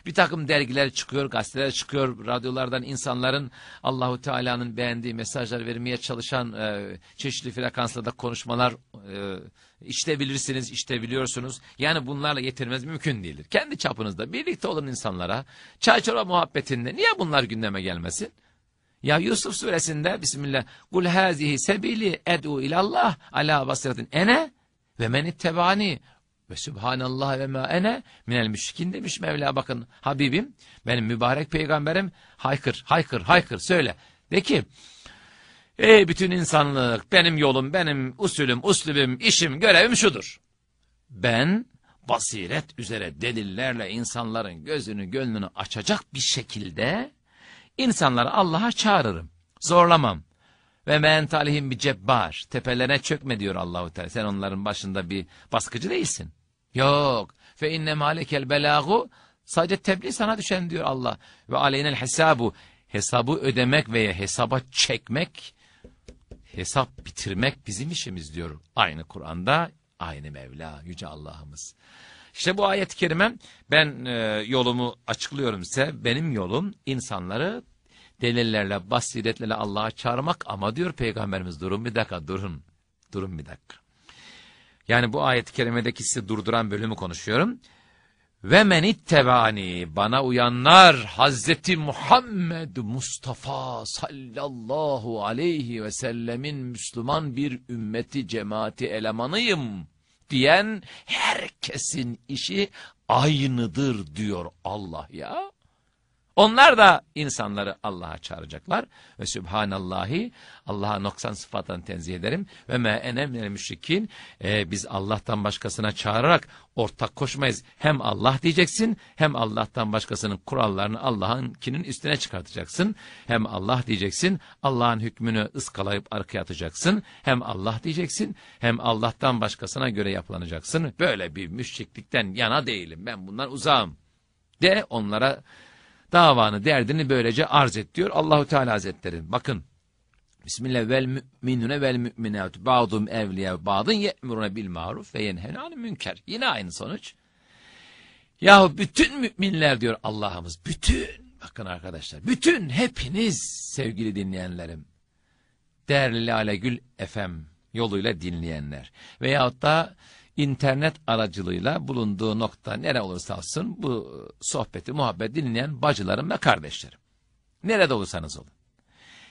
Bir takım dergiler çıkıyor, gazeteler çıkıyor, radyolardan insanların Allahu Teala'nın beğendiği mesajlar vermeye çalışan e, çeşitli frekanslarda konuşmalar e, işlebilirsiniz, işitebiliyorsunuz. Yani bunlarla yetirmez mümkün değildir. Kendi çapınızda birlikte olan insanlara çay çorba muhabbetinde niye bunlar gündeme gelmesin? Ya Yusuf suresinde Bismillah kul hazihi sebili ed'u ilallah ala Basiratin ene ve men ittebani ve Subhanallah ve ma ene minel müşkin demiş Mevla bakın Habibim benim mübarek peygamberim haykır haykır haykır söyle. De ki ey bütün insanlık benim yolum benim usulüm uslubim işim görevim şudur. Ben basiret üzere delillerle insanların gözünü gönlünü açacak bir şekilde insanları Allah'a çağırırım. Zorlamam. Ve men talihim bir cebbar. Tepelerine çökme diyor Allahu Teala. Sen onların başında bir baskıcı değilsin. Yok. Fe inne malekel belagu sadece tebliğ sana düşen diyor Allah. Ve aleynel hesabu. Hesabı ödemek veya hesaba çekmek, hesap bitirmek bizim işimiz diyor. Aynı Kur'an'da, aynı Mevla, Yüce Allah'ımız. İşte bu ayet-i kerime ben e, yolumu açıklıyorum size. Benim yolum insanları delillerle, basiretlerle Allah'a çağırmak ama diyor Peygamberimiz durun bir dakika durun. Durun bir dakika. Yani bu ayet-i kerimedeki sizi durduran bölümü konuşuyorum. Ve men ittebani bana uyanlar Hazreti Muhammed Mustafa sallallahu aleyhi ve sellemin Müslüman bir ümmeti cemaati elemanıyım diyen herkesin işi aynıdır diyor Allah ya. Onlar da insanları Allah'a çağıracaklar. Ve Sübhanallahi Allah'a noksan sıfattan tenzih ederim. Ve me enemnel müşrikin e, biz Allah'tan başkasına çağırarak ortak koşmayız. Hem Allah diyeceksin hem Allah'tan başkasının kurallarını Allah'ınkinin üstüne çıkartacaksın. Hem Allah diyeceksin Allah'ın hükmünü ıskalayıp arkaya atacaksın. Hem Allah diyeceksin hem Allah'tan başkasına göre yapılanacaksın. Böyle bir müşriklikten yana değilim ben bundan uzağım de onlara davanı, derdini böylece arz et diyor Allahu Teala Hazretleri. Bakın. Bismillah vel müminune vel müminat ba'dum evliya ba'dun ye'muruna bil maruf ve yenhevne anil münker. Yine aynı sonuç. Yahu bütün müminler diyor Allah'ımız. Bütün bakın arkadaşlar. Bütün hepiniz sevgili dinleyenlerim. Değerli Lale Gül Efem yoluyla dinleyenler. Veyahut da internet aracılığıyla bulunduğu nokta nere olursa olsun bu sohbeti, muhabbeti dinleyen bacılarım ve kardeşlerim. Nerede olursanız olun.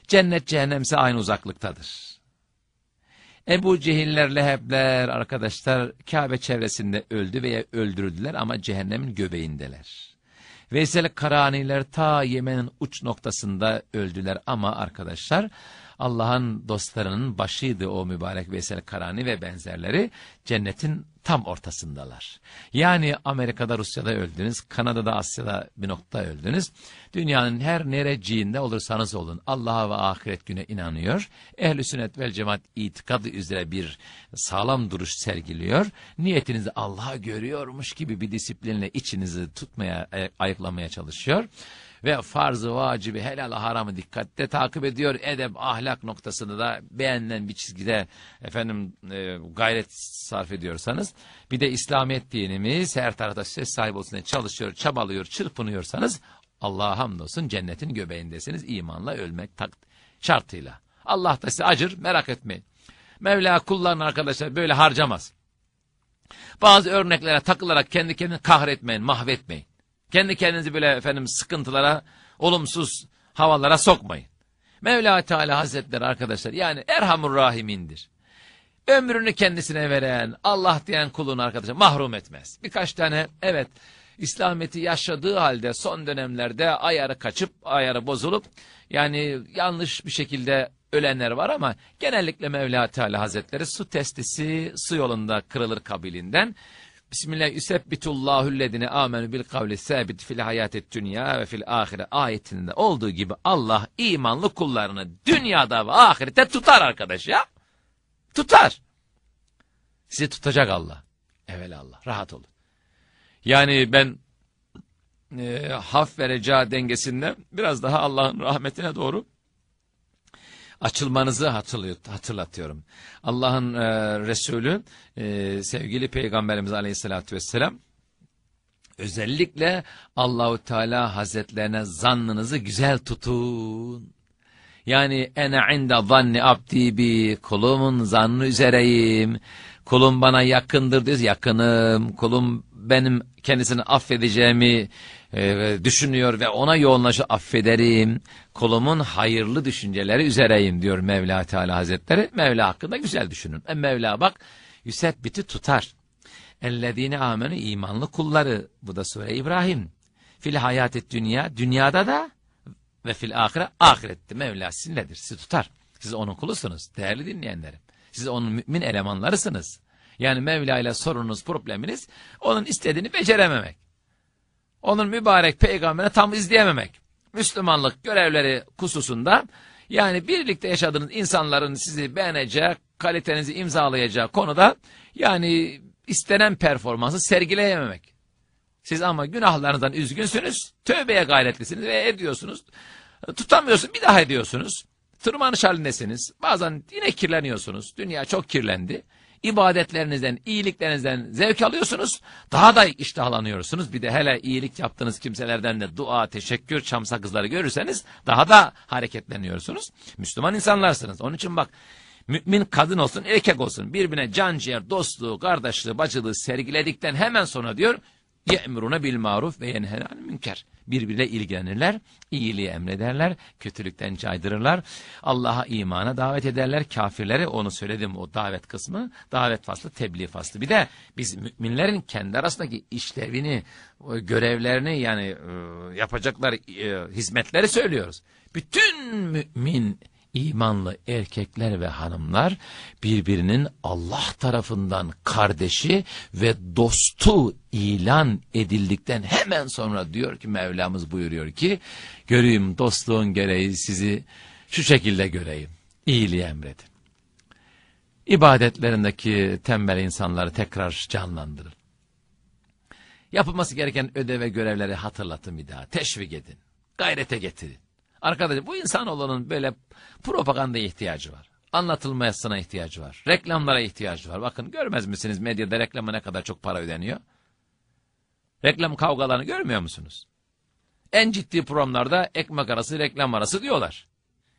Cennet cehennemse aynı uzaklıktadır. Ebu Cehiller, Lehebler arkadaşlar Kabe çevresinde öldü veya öldürüldüler ama cehennemin göbeğindeler. Veysel Karaniler ta Yemen'in uç noktasında öldüler ama arkadaşlar Allah'ın dostlarının başıydı o mübarek Veysel Karani ve benzerleri cennetin tam ortasındalar. Yani Amerika'da Rusya'da öldünüz, Kanada'da Asya'da bir noktada öldünüz. Dünyanın her nereciğinde olursanız olun Allah'a ve ahiret güne inanıyor. Ehl-i sünnet vel cemaat itikadı üzere bir sağlam duruş sergiliyor. Niyetinizi Allah'a görüyormuş gibi bir disiplinle içinizi tutmaya, e, ayıklamaya çalışıyor ve farzı vacibi helal haramı dikkatle takip ediyor. Edeb ahlak noktasında da beğenilen bir çizgide efendim e, gayret sarf ediyorsanız bir de İslamiyet dinimiz her tarafta ses sahibi olsun diye çalışıyor, çabalıyor, çırpınıyorsanız Allah'a hamdolsun cennetin göbeğindesiniz imanla ölmek tak şartıyla. Allah da size acır merak etmeyin. Mevla kullarını arkadaşlar böyle harcamaz. Bazı örneklere takılarak kendi kendini kahretmeyin, mahvetmeyin. Kendi kendinizi böyle efendim sıkıntılara, olumsuz havalara sokmayın. Mevla Teala Hazretleri arkadaşlar yani Erhamur Rahim'indir. Ömrünü kendisine veren, Allah diyen kulun arkadaşlar mahrum etmez. Birkaç tane evet İslamiyet'i yaşadığı halde son dönemlerde ayarı kaçıp, ayarı bozulup yani yanlış bir şekilde ölenler var ama genellikle Mevla Teala Hazretleri su testisi su yolunda kırılır kabilinden. Bismillah yusebbitu amenu bil kavli sabit fil hayati dünya ve fil ahire ayetinde olduğu gibi Allah imanlı kullarını dünyada ve ahirette tutar arkadaş ya. Tutar. Sizi tutacak Allah. Evvel Allah. Rahat olun. Yani ben e, haf ve reca dengesinde biraz daha Allah'ın rahmetine doğru açılmanızı hatırlatıyorum. Allah'ın e, Resulü e, sevgili Peygamberimiz Aleyhisselatü Vesselam özellikle Allahu Teala Hazretlerine zannınızı güzel tutun. Yani ene inde zanni abdi bi kulumun zannı üzereyim. Kulum bana yakındır diyoruz yakınım. Kulum benim kendisini affedeceğimi e, düşünüyor ve ona yoğunlaşıp affederim kulumun hayırlı düşünceleri üzereyim diyor Mevla Teala Hazretleri. Mevla hakkında güzel düşünün. E Mevla bak biti tutar. Ellezine amenü imanlı kulları. Bu da Sure İbrahim. Fil hayat et dünya, dünyada da ve fil ahire, ahirette Mevla sizinledir. Sizi tutar. Siz onun kulusunuz değerli dinleyenlerim. Siz onun mümin elemanlarısınız. Yani Mevla ile sorunuz, probleminiz onun istediğini becerememek. Onun mübarek peygamberine tam izleyememek. Müslümanlık görevleri kususunda yani birlikte yaşadığınız insanların sizi beğenecek, kalitenizi imzalayacağı konuda yani istenen performansı sergileyememek. Siz ama günahlarınızdan üzgünsünüz, tövbeye gayretlisiniz ve ediyorsunuz. Tutamıyorsun bir daha ediyorsunuz. Tırmanış halindesiniz. Bazen yine kirleniyorsunuz. Dünya çok kirlendi ibadetlerinizden, iyiliklerinizden zevk alıyorsunuz. Daha da iştahlanıyorsunuz. Bir de hele iyilik yaptığınız kimselerden de dua, teşekkür, çamsa kızları görürseniz daha da hareketleniyorsunuz. Müslüman insanlarsınız. Onun için bak mümin kadın olsun, erkek olsun birbirine can ciğer, dostluğu, kardeşliği, bacılığı sergiledikten hemen sonra diyor Ye'muruna bil maruf ve yenhenel münker. Birbirle ilgilenirler, iyiliği emrederler, kötülükten caydırırlar, Allah'a imana davet ederler, kafirlere onu söyledim o davet kısmı, davet faslı, tebliğ faslı. Bir de biz müminlerin kendi arasındaki işlevini, görevlerini yani ıı, yapacakları ıı, hizmetleri söylüyoruz. Bütün mümin imanlı erkekler ve hanımlar birbirinin Allah tarafından kardeşi ve dostu ilan edildikten hemen sonra diyor ki Mevlamız buyuruyor ki göreyim dostluğun gereği sizi şu şekilde göreyim iyiliği emredin. İbadetlerindeki tembel insanları tekrar canlandırın. Yapılması gereken ödeve görevleri hatırlatın bir daha. Teşvik edin. Gayrete getirin. Arkadaşlar bu insanoğlunun böyle propaganda ihtiyacı var. Anlatılmasına ihtiyacı var. Reklamlara ihtiyacı var. Bakın görmez misiniz medyada reklama ne kadar çok para ödeniyor? Reklam kavgalarını görmüyor musunuz? En ciddi programlarda ekmek arası, reklam arası diyorlar.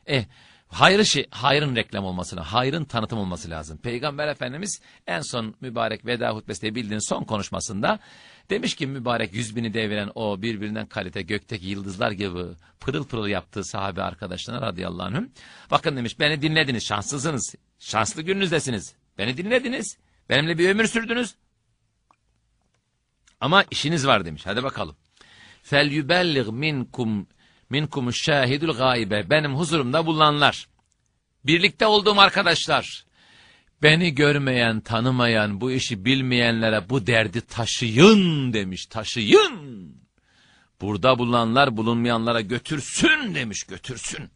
E, eh, hayrı şey, hayrın reklam olmasına, hayrın tanıtım olması lazım. Peygamber Efendimiz en son mübarek veda hutbesinde bildiğin son konuşmasında Demiş ki mübarek yüz bini deviren o birbirinden kalite gökteki yıldızlar gibi pırıl pırıl yaptığı sahabe arkadaşlarına radıyallahu anhüm. Bakın demiş beni dinlediniz şanslısınız. Şanslı gününüzdesiniz. Beni dinlediniz. Benimle bir ömür sürdünüz. Ama işiniz var demiş. Hadi bakalım. Fel yubellig minkum minkum şahidul gaibe. Benim huzurumda bulunanlar. Birlikte olduğum arkadaşlar. Beni görmeyen, tanımayan, bu işi bilmeyenlere bu derdi taşıyın demiş, taşıyın. Burada bulunanlar bulunmayanlara götürsün demiş, götürsün.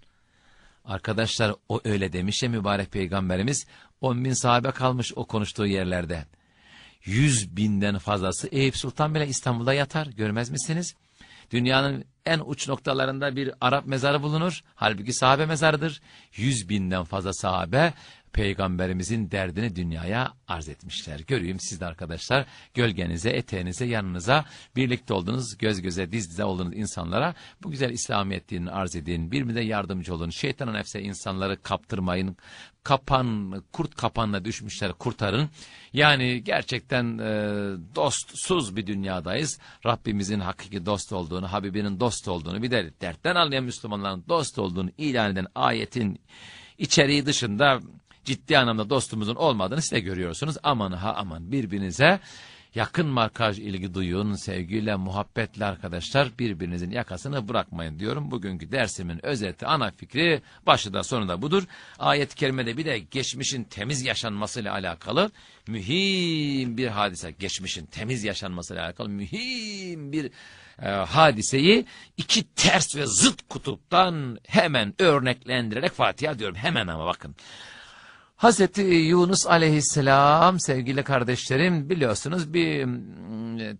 Arkadaşlar o öyle demiş ya mübarek peygamberimiz, on bin sahabe kalmış o konuştuğu yerlerde. Yüz binden fazlası Eyüp Sultan bile İstanbul'da yatar, görmez misiniz? Dünyanın en uç noktalarında bir Arap mezarı bulunur. Halbuki sahabe mezarıdır. Yüz binden fazla sahabe peygamberimizin derdini dünyaya arz etmişler. Göreyim siz de arkadaşlar gölgenize, eteğinize, yanınıza birlikte olduğunuz, göz göze, diz dize olduğunuz insanlara bu güzel İslamiyet dinini arz edin. Birbirine yardımcı olun. Şeytanın nefse insanları kaptırmayın. Kapan, kurt kapanla düşmüşler kurtarın. Yani gerçekten e, dostsuz bir dünyadayız. Rabbimizin hakiki dost olduğunu, Habibinin dost olduğunu, bir de dertten anlayan Müslümanların dost olduğunu ilan eden ayetin içeriği dışında ciddi anlamda dostumuzun olmadığını size görüyorsunuz. Aman ha aman birbirinize yakın markaj ilgi duyun, sevgiyle, muhabbetle arkadaşlar birbirinizin yakasını bırakmayın diyorum. Bugünkü dersimin özeti, ana fikri başı da sonu da budur. Ayet-i kerimede bir de geçmişin temiz yaşanmasıyla alakalı mühim bir hadise, geçmişin temiz yaşanmasıyla alakalı mühim bir e, hadiseyi iki ters ve zıt kutuptan hemen örneklendirerek Fatiha diyorum. Hemen ama bakın. Hazreti Yunus aleyhisselam sevgili kardeşlerim biliyorsunuz bir mm, e,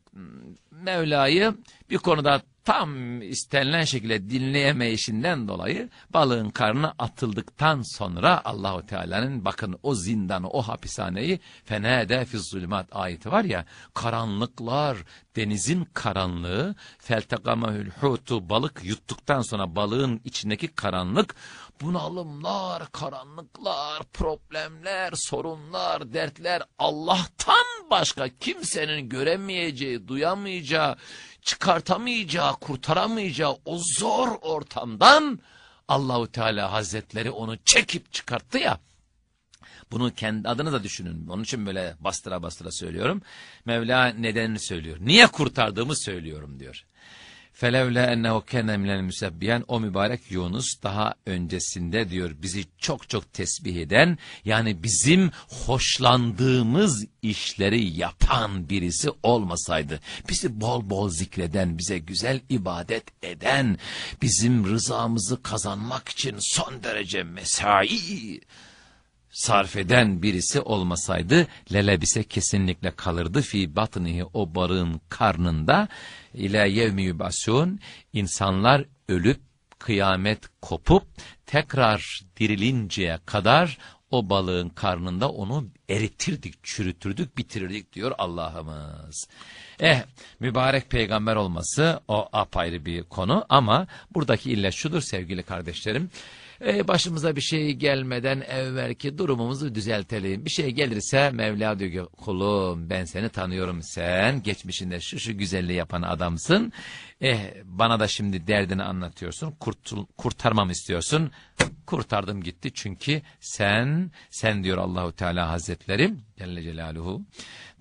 Mevla'yı bir konuda tam istenilen şekilde dinleyemeyişinden dolayı balığın karnına atıldıktan sonra Allahu Teala'nın bakın o zindanı o hapishaneyi fenede fiz zulümat ayeti var ya karanlıklar denizin karanlığı feltegamehül hutu balık yuttuktan sonra balığın içindeki karanlık bunalımlar, karanlıklar, problemler, sorunlar, dertler Allah'tan başka kimsenin göremeyeceği, duyamayacağı, çıkartamayacağı, kurtaramayacağı o zor ortamdan Allahu Teala Hazretleri onu çekip çıkarttı ya. Bunu kendi adını da düşünün. Onun için böyle bastıra bastıra söylüyorum. Mevla nedenini söylüyor. Niye kurtardığımı söylüyorum diyor. Felevle ennehu kene minel müsebbiyen o mübarek Yunus daha öncesinde diyor bizi çok çok tesbih eden yani bizim hoşlandığımız işleri yapan birisi olmasaydı bizi bol bol zikreden bize güzel ibadet eden bizim rızamızı kazanmak için son derece mesai sarf eden birisi olmasaydı lelebise kesinlikle kalırdı fi batnihi o barığın karnında ile yevmi yubasyon insanlar ölüp kıyamet kopup tekrar dirilinceye kadar o balığın karnında onu eritirdik, çürütürdük, bitirirdik diyor Allah'ımız. Eh, mübarek peygamber olması o apayrı bir konu ama buradaki ille şudur sevgili kardeşlerim. E, başımıza bir şey gelmeden evvelki durumumuzu düzeltelim. Bir şey gelirse Mevla diyor ki kulum ben seni tanıyorum sen geçmişinde şu şu güzelliği yapan adamsın. Eh bana da şimdi derdini anlatıyorsun kurtul, kurtarmam istiyorsun. Kurtardım gitti çünkü sen sen diyor Allahu Teala Hazretlerim Celle Celaluhu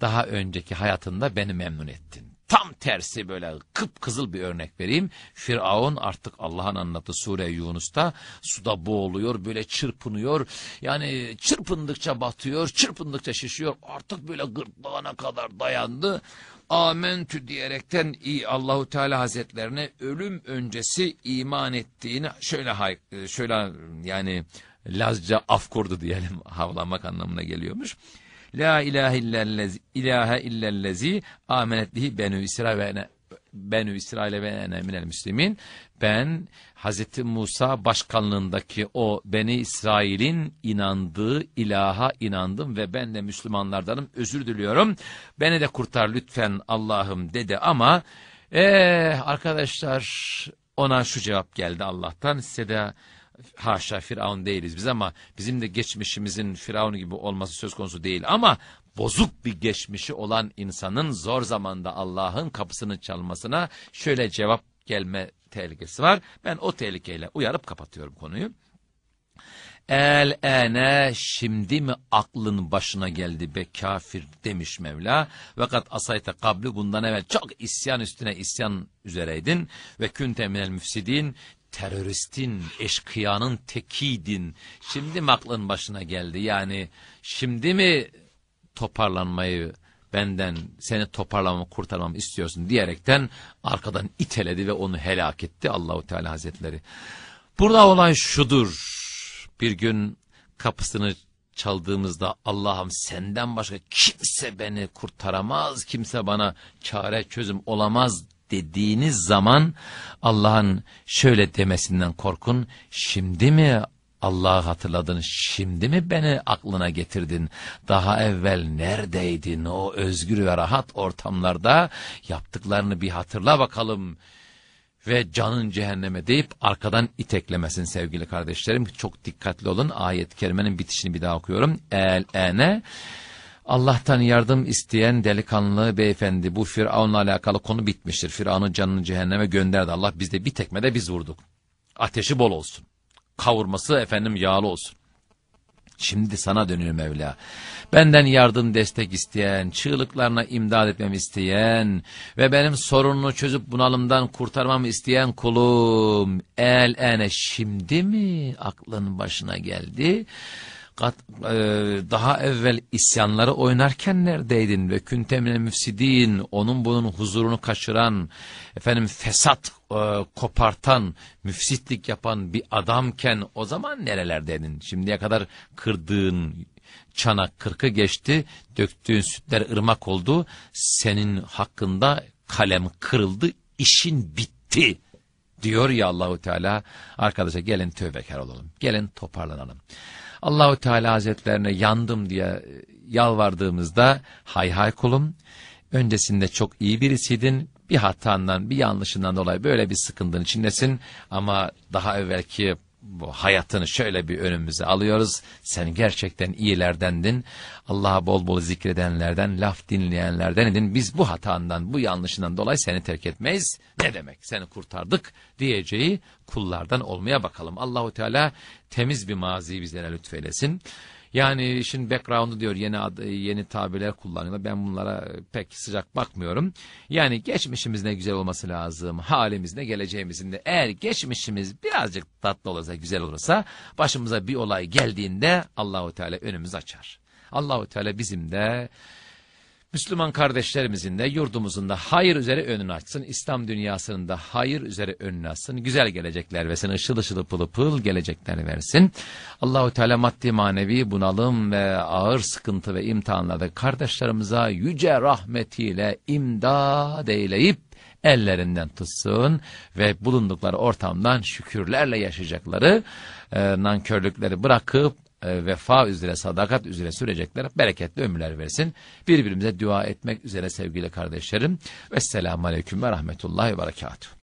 daha önceki hayatında beni memnun ettin. Tam tersi böyle kıpkızıl bir örnek vereyim. Firavun artık Allah'ın anlattığı sure Yunus'ta suda boğuluyor, böyle çırpınıyor. Yani çırpındıkça batıyor, çırpındıkça şişiyor. Artık böyle gırtlağına kadar dayandı. Amentü diyerekten Allahu Teala Hazretlerine ölüm öncesi iman ettiğini şöyle şöyle yani Lazca af kurdu diyelim havlamak anlamına geliyormuş. La ilahe illellezi, ilahe illellezi amenetlihi benü İsra ve Benü İsrail'e ve ene minel müslimin. Ben Hazreti Musa başkanlığındaki o Beni İsrail'in inandığı ilaha inandım ve ben de Müslümanlardanım özür diliyorum. Beni de kurtar lütfen Allah'ım dedi ama eh, arkadaşlar ona şu cevap geldi Allah'tan size de haşa Firavun değiliz biz ama bizim de geçmişimizin Firavun gibi olması söz konusu değil ama bozuk bir geçmişi olan insanın zor zamanda Allah'ın kapısını çalmasına şöyle cevap gelme tehlikesi var. Ben o tehlikeyle uyarıp kapatıyorum konuyu. El ene şimdi mi aklın başına geldi be kafir demiş Mevla. Fakat asayte kabli bundan evvel çok isyan üstüne isyan üzereydin. Ve künte minel müfsidin teröristin, eşkıyanın tekiydin. Şimdi mi aklın başına geldi? Yani şimdi mi toparlanmayı benden seni toparlamamı kurtarmamı istiyorsun diyerekten arkadan iteledi ve onu helak etti Allahu Teala Hazretleri. Burada olay şudur. Bir gün kapısını çaldığımızda Allah'ım senden başka kimse beni kurtaramaz, kimse bana çare çözüm olamaz dediğiniz zaman Allah'ın şöyle demesinden korkun. Şimdi mi Allah'ı hatırladın, şimdi mi beni aklına getirdin? Daha evvel neredeydin o özgür ve rahat ortamlarda yaptıklarını bir hatırla bakalım.'' ve canın cehenneme deyip arkadan iteklemesin sevgili kardeşlerim. Çok dikkatli olun. Ayet-i kerimenin bitişini bir daha okuyorum. El ene Allah'tan yardım isteyen delikanlı beyefendi bu Firavun'la alakalı konu bitmiştir. Firavun'un canını cehenneme gönderdi. Allah bizde bir tekme de biz vurduk. Ateşi bol olsun. Kavurması efendim yağlı olsun. Şimdi sana dönüyor Mevla. Benden yardım destek isteyen, çığlıklarına imdad etmemi isteyen ve benim sorununu çözüp bunalımdan kurtarmamı isteyen kulum. El ene şimdi mi aklın başına geldi? Kat, e, daha evvel isyanları oynarken neredeydin ve küntemine müfsidin onun bunun huzurunu kaçıran efendim fesat e, kopartan müfsitlik yapan bir adamken o zaman nerelerdeydin şimdiye kadar kırdığın çanak kırkı geçti döktüğün sütler ırmak oldu senin hakkında kalem kırıldı işin bitti diyor ya Allahu Teala arkadaşa gelin tövbekar olalım gelin toparlanalım. Allahu Teala Hazretlerine yandım diye e, yalvardığımızda hay hay kulum öncesinde çok iyi birisiydin bir hatandan bir yanlışından dolayı böyle bir sıkıntının içindesin ama daha evvelki bu hayatını şöyle bir önümüze alıyoruz. Sen gerçekten iyilerdendin. Allah'a bol bol zikredenlerden, laf dinleyenlerden edin. Biz bu hatandan, bu yanlışından dolayı seni terk etmeyiz. Ne demek? Seni kurtardık diyeceği kullardan olmaya bakalım. Allahu Teala temiz bir mazi bizlere lütfeylesin. Yani işin background'u diyor yeni ad, yeni tabirler kullanıyorlar. Ben bunlara pek sıcak bakmıyorum. Yani geçmişimiz ne güzel olması lazım. Halimiz ne geleceğimizin de. Eğer geçmişimiz birazcık tatlı olursa, güzel olursa başımıza bir olay geldiğinde Allahu Teala önümüz açar. Allahu Teala bizim de Müslüman kardeşlerimizin de yurdumuzun da hayır üzere önünü açsın. İslam dünyasının da hayır üzere önünü açsın. Güzel gelecekler versin. Işıl ışıl pılı pıl gelecekler versin. Allahu Teala maddi manevi bunalım ve ağır sıkıntı ve imtihanlarda kardeşlerimize yüce rahmetiyle imdad eyleyip ellerinden tutsun ve bulundukları ortamdan şükürlerle yaşayacakları e, nankörlükleri bırakıp e, vefa üzere, sadakat üzere sürecekler. Bereketli ömürler versin. Birbirimize dua etmek üzere sevgili kardeşlerim. Vesselamu Aleyküm ve Rahmetullahi ve Berekatuhu.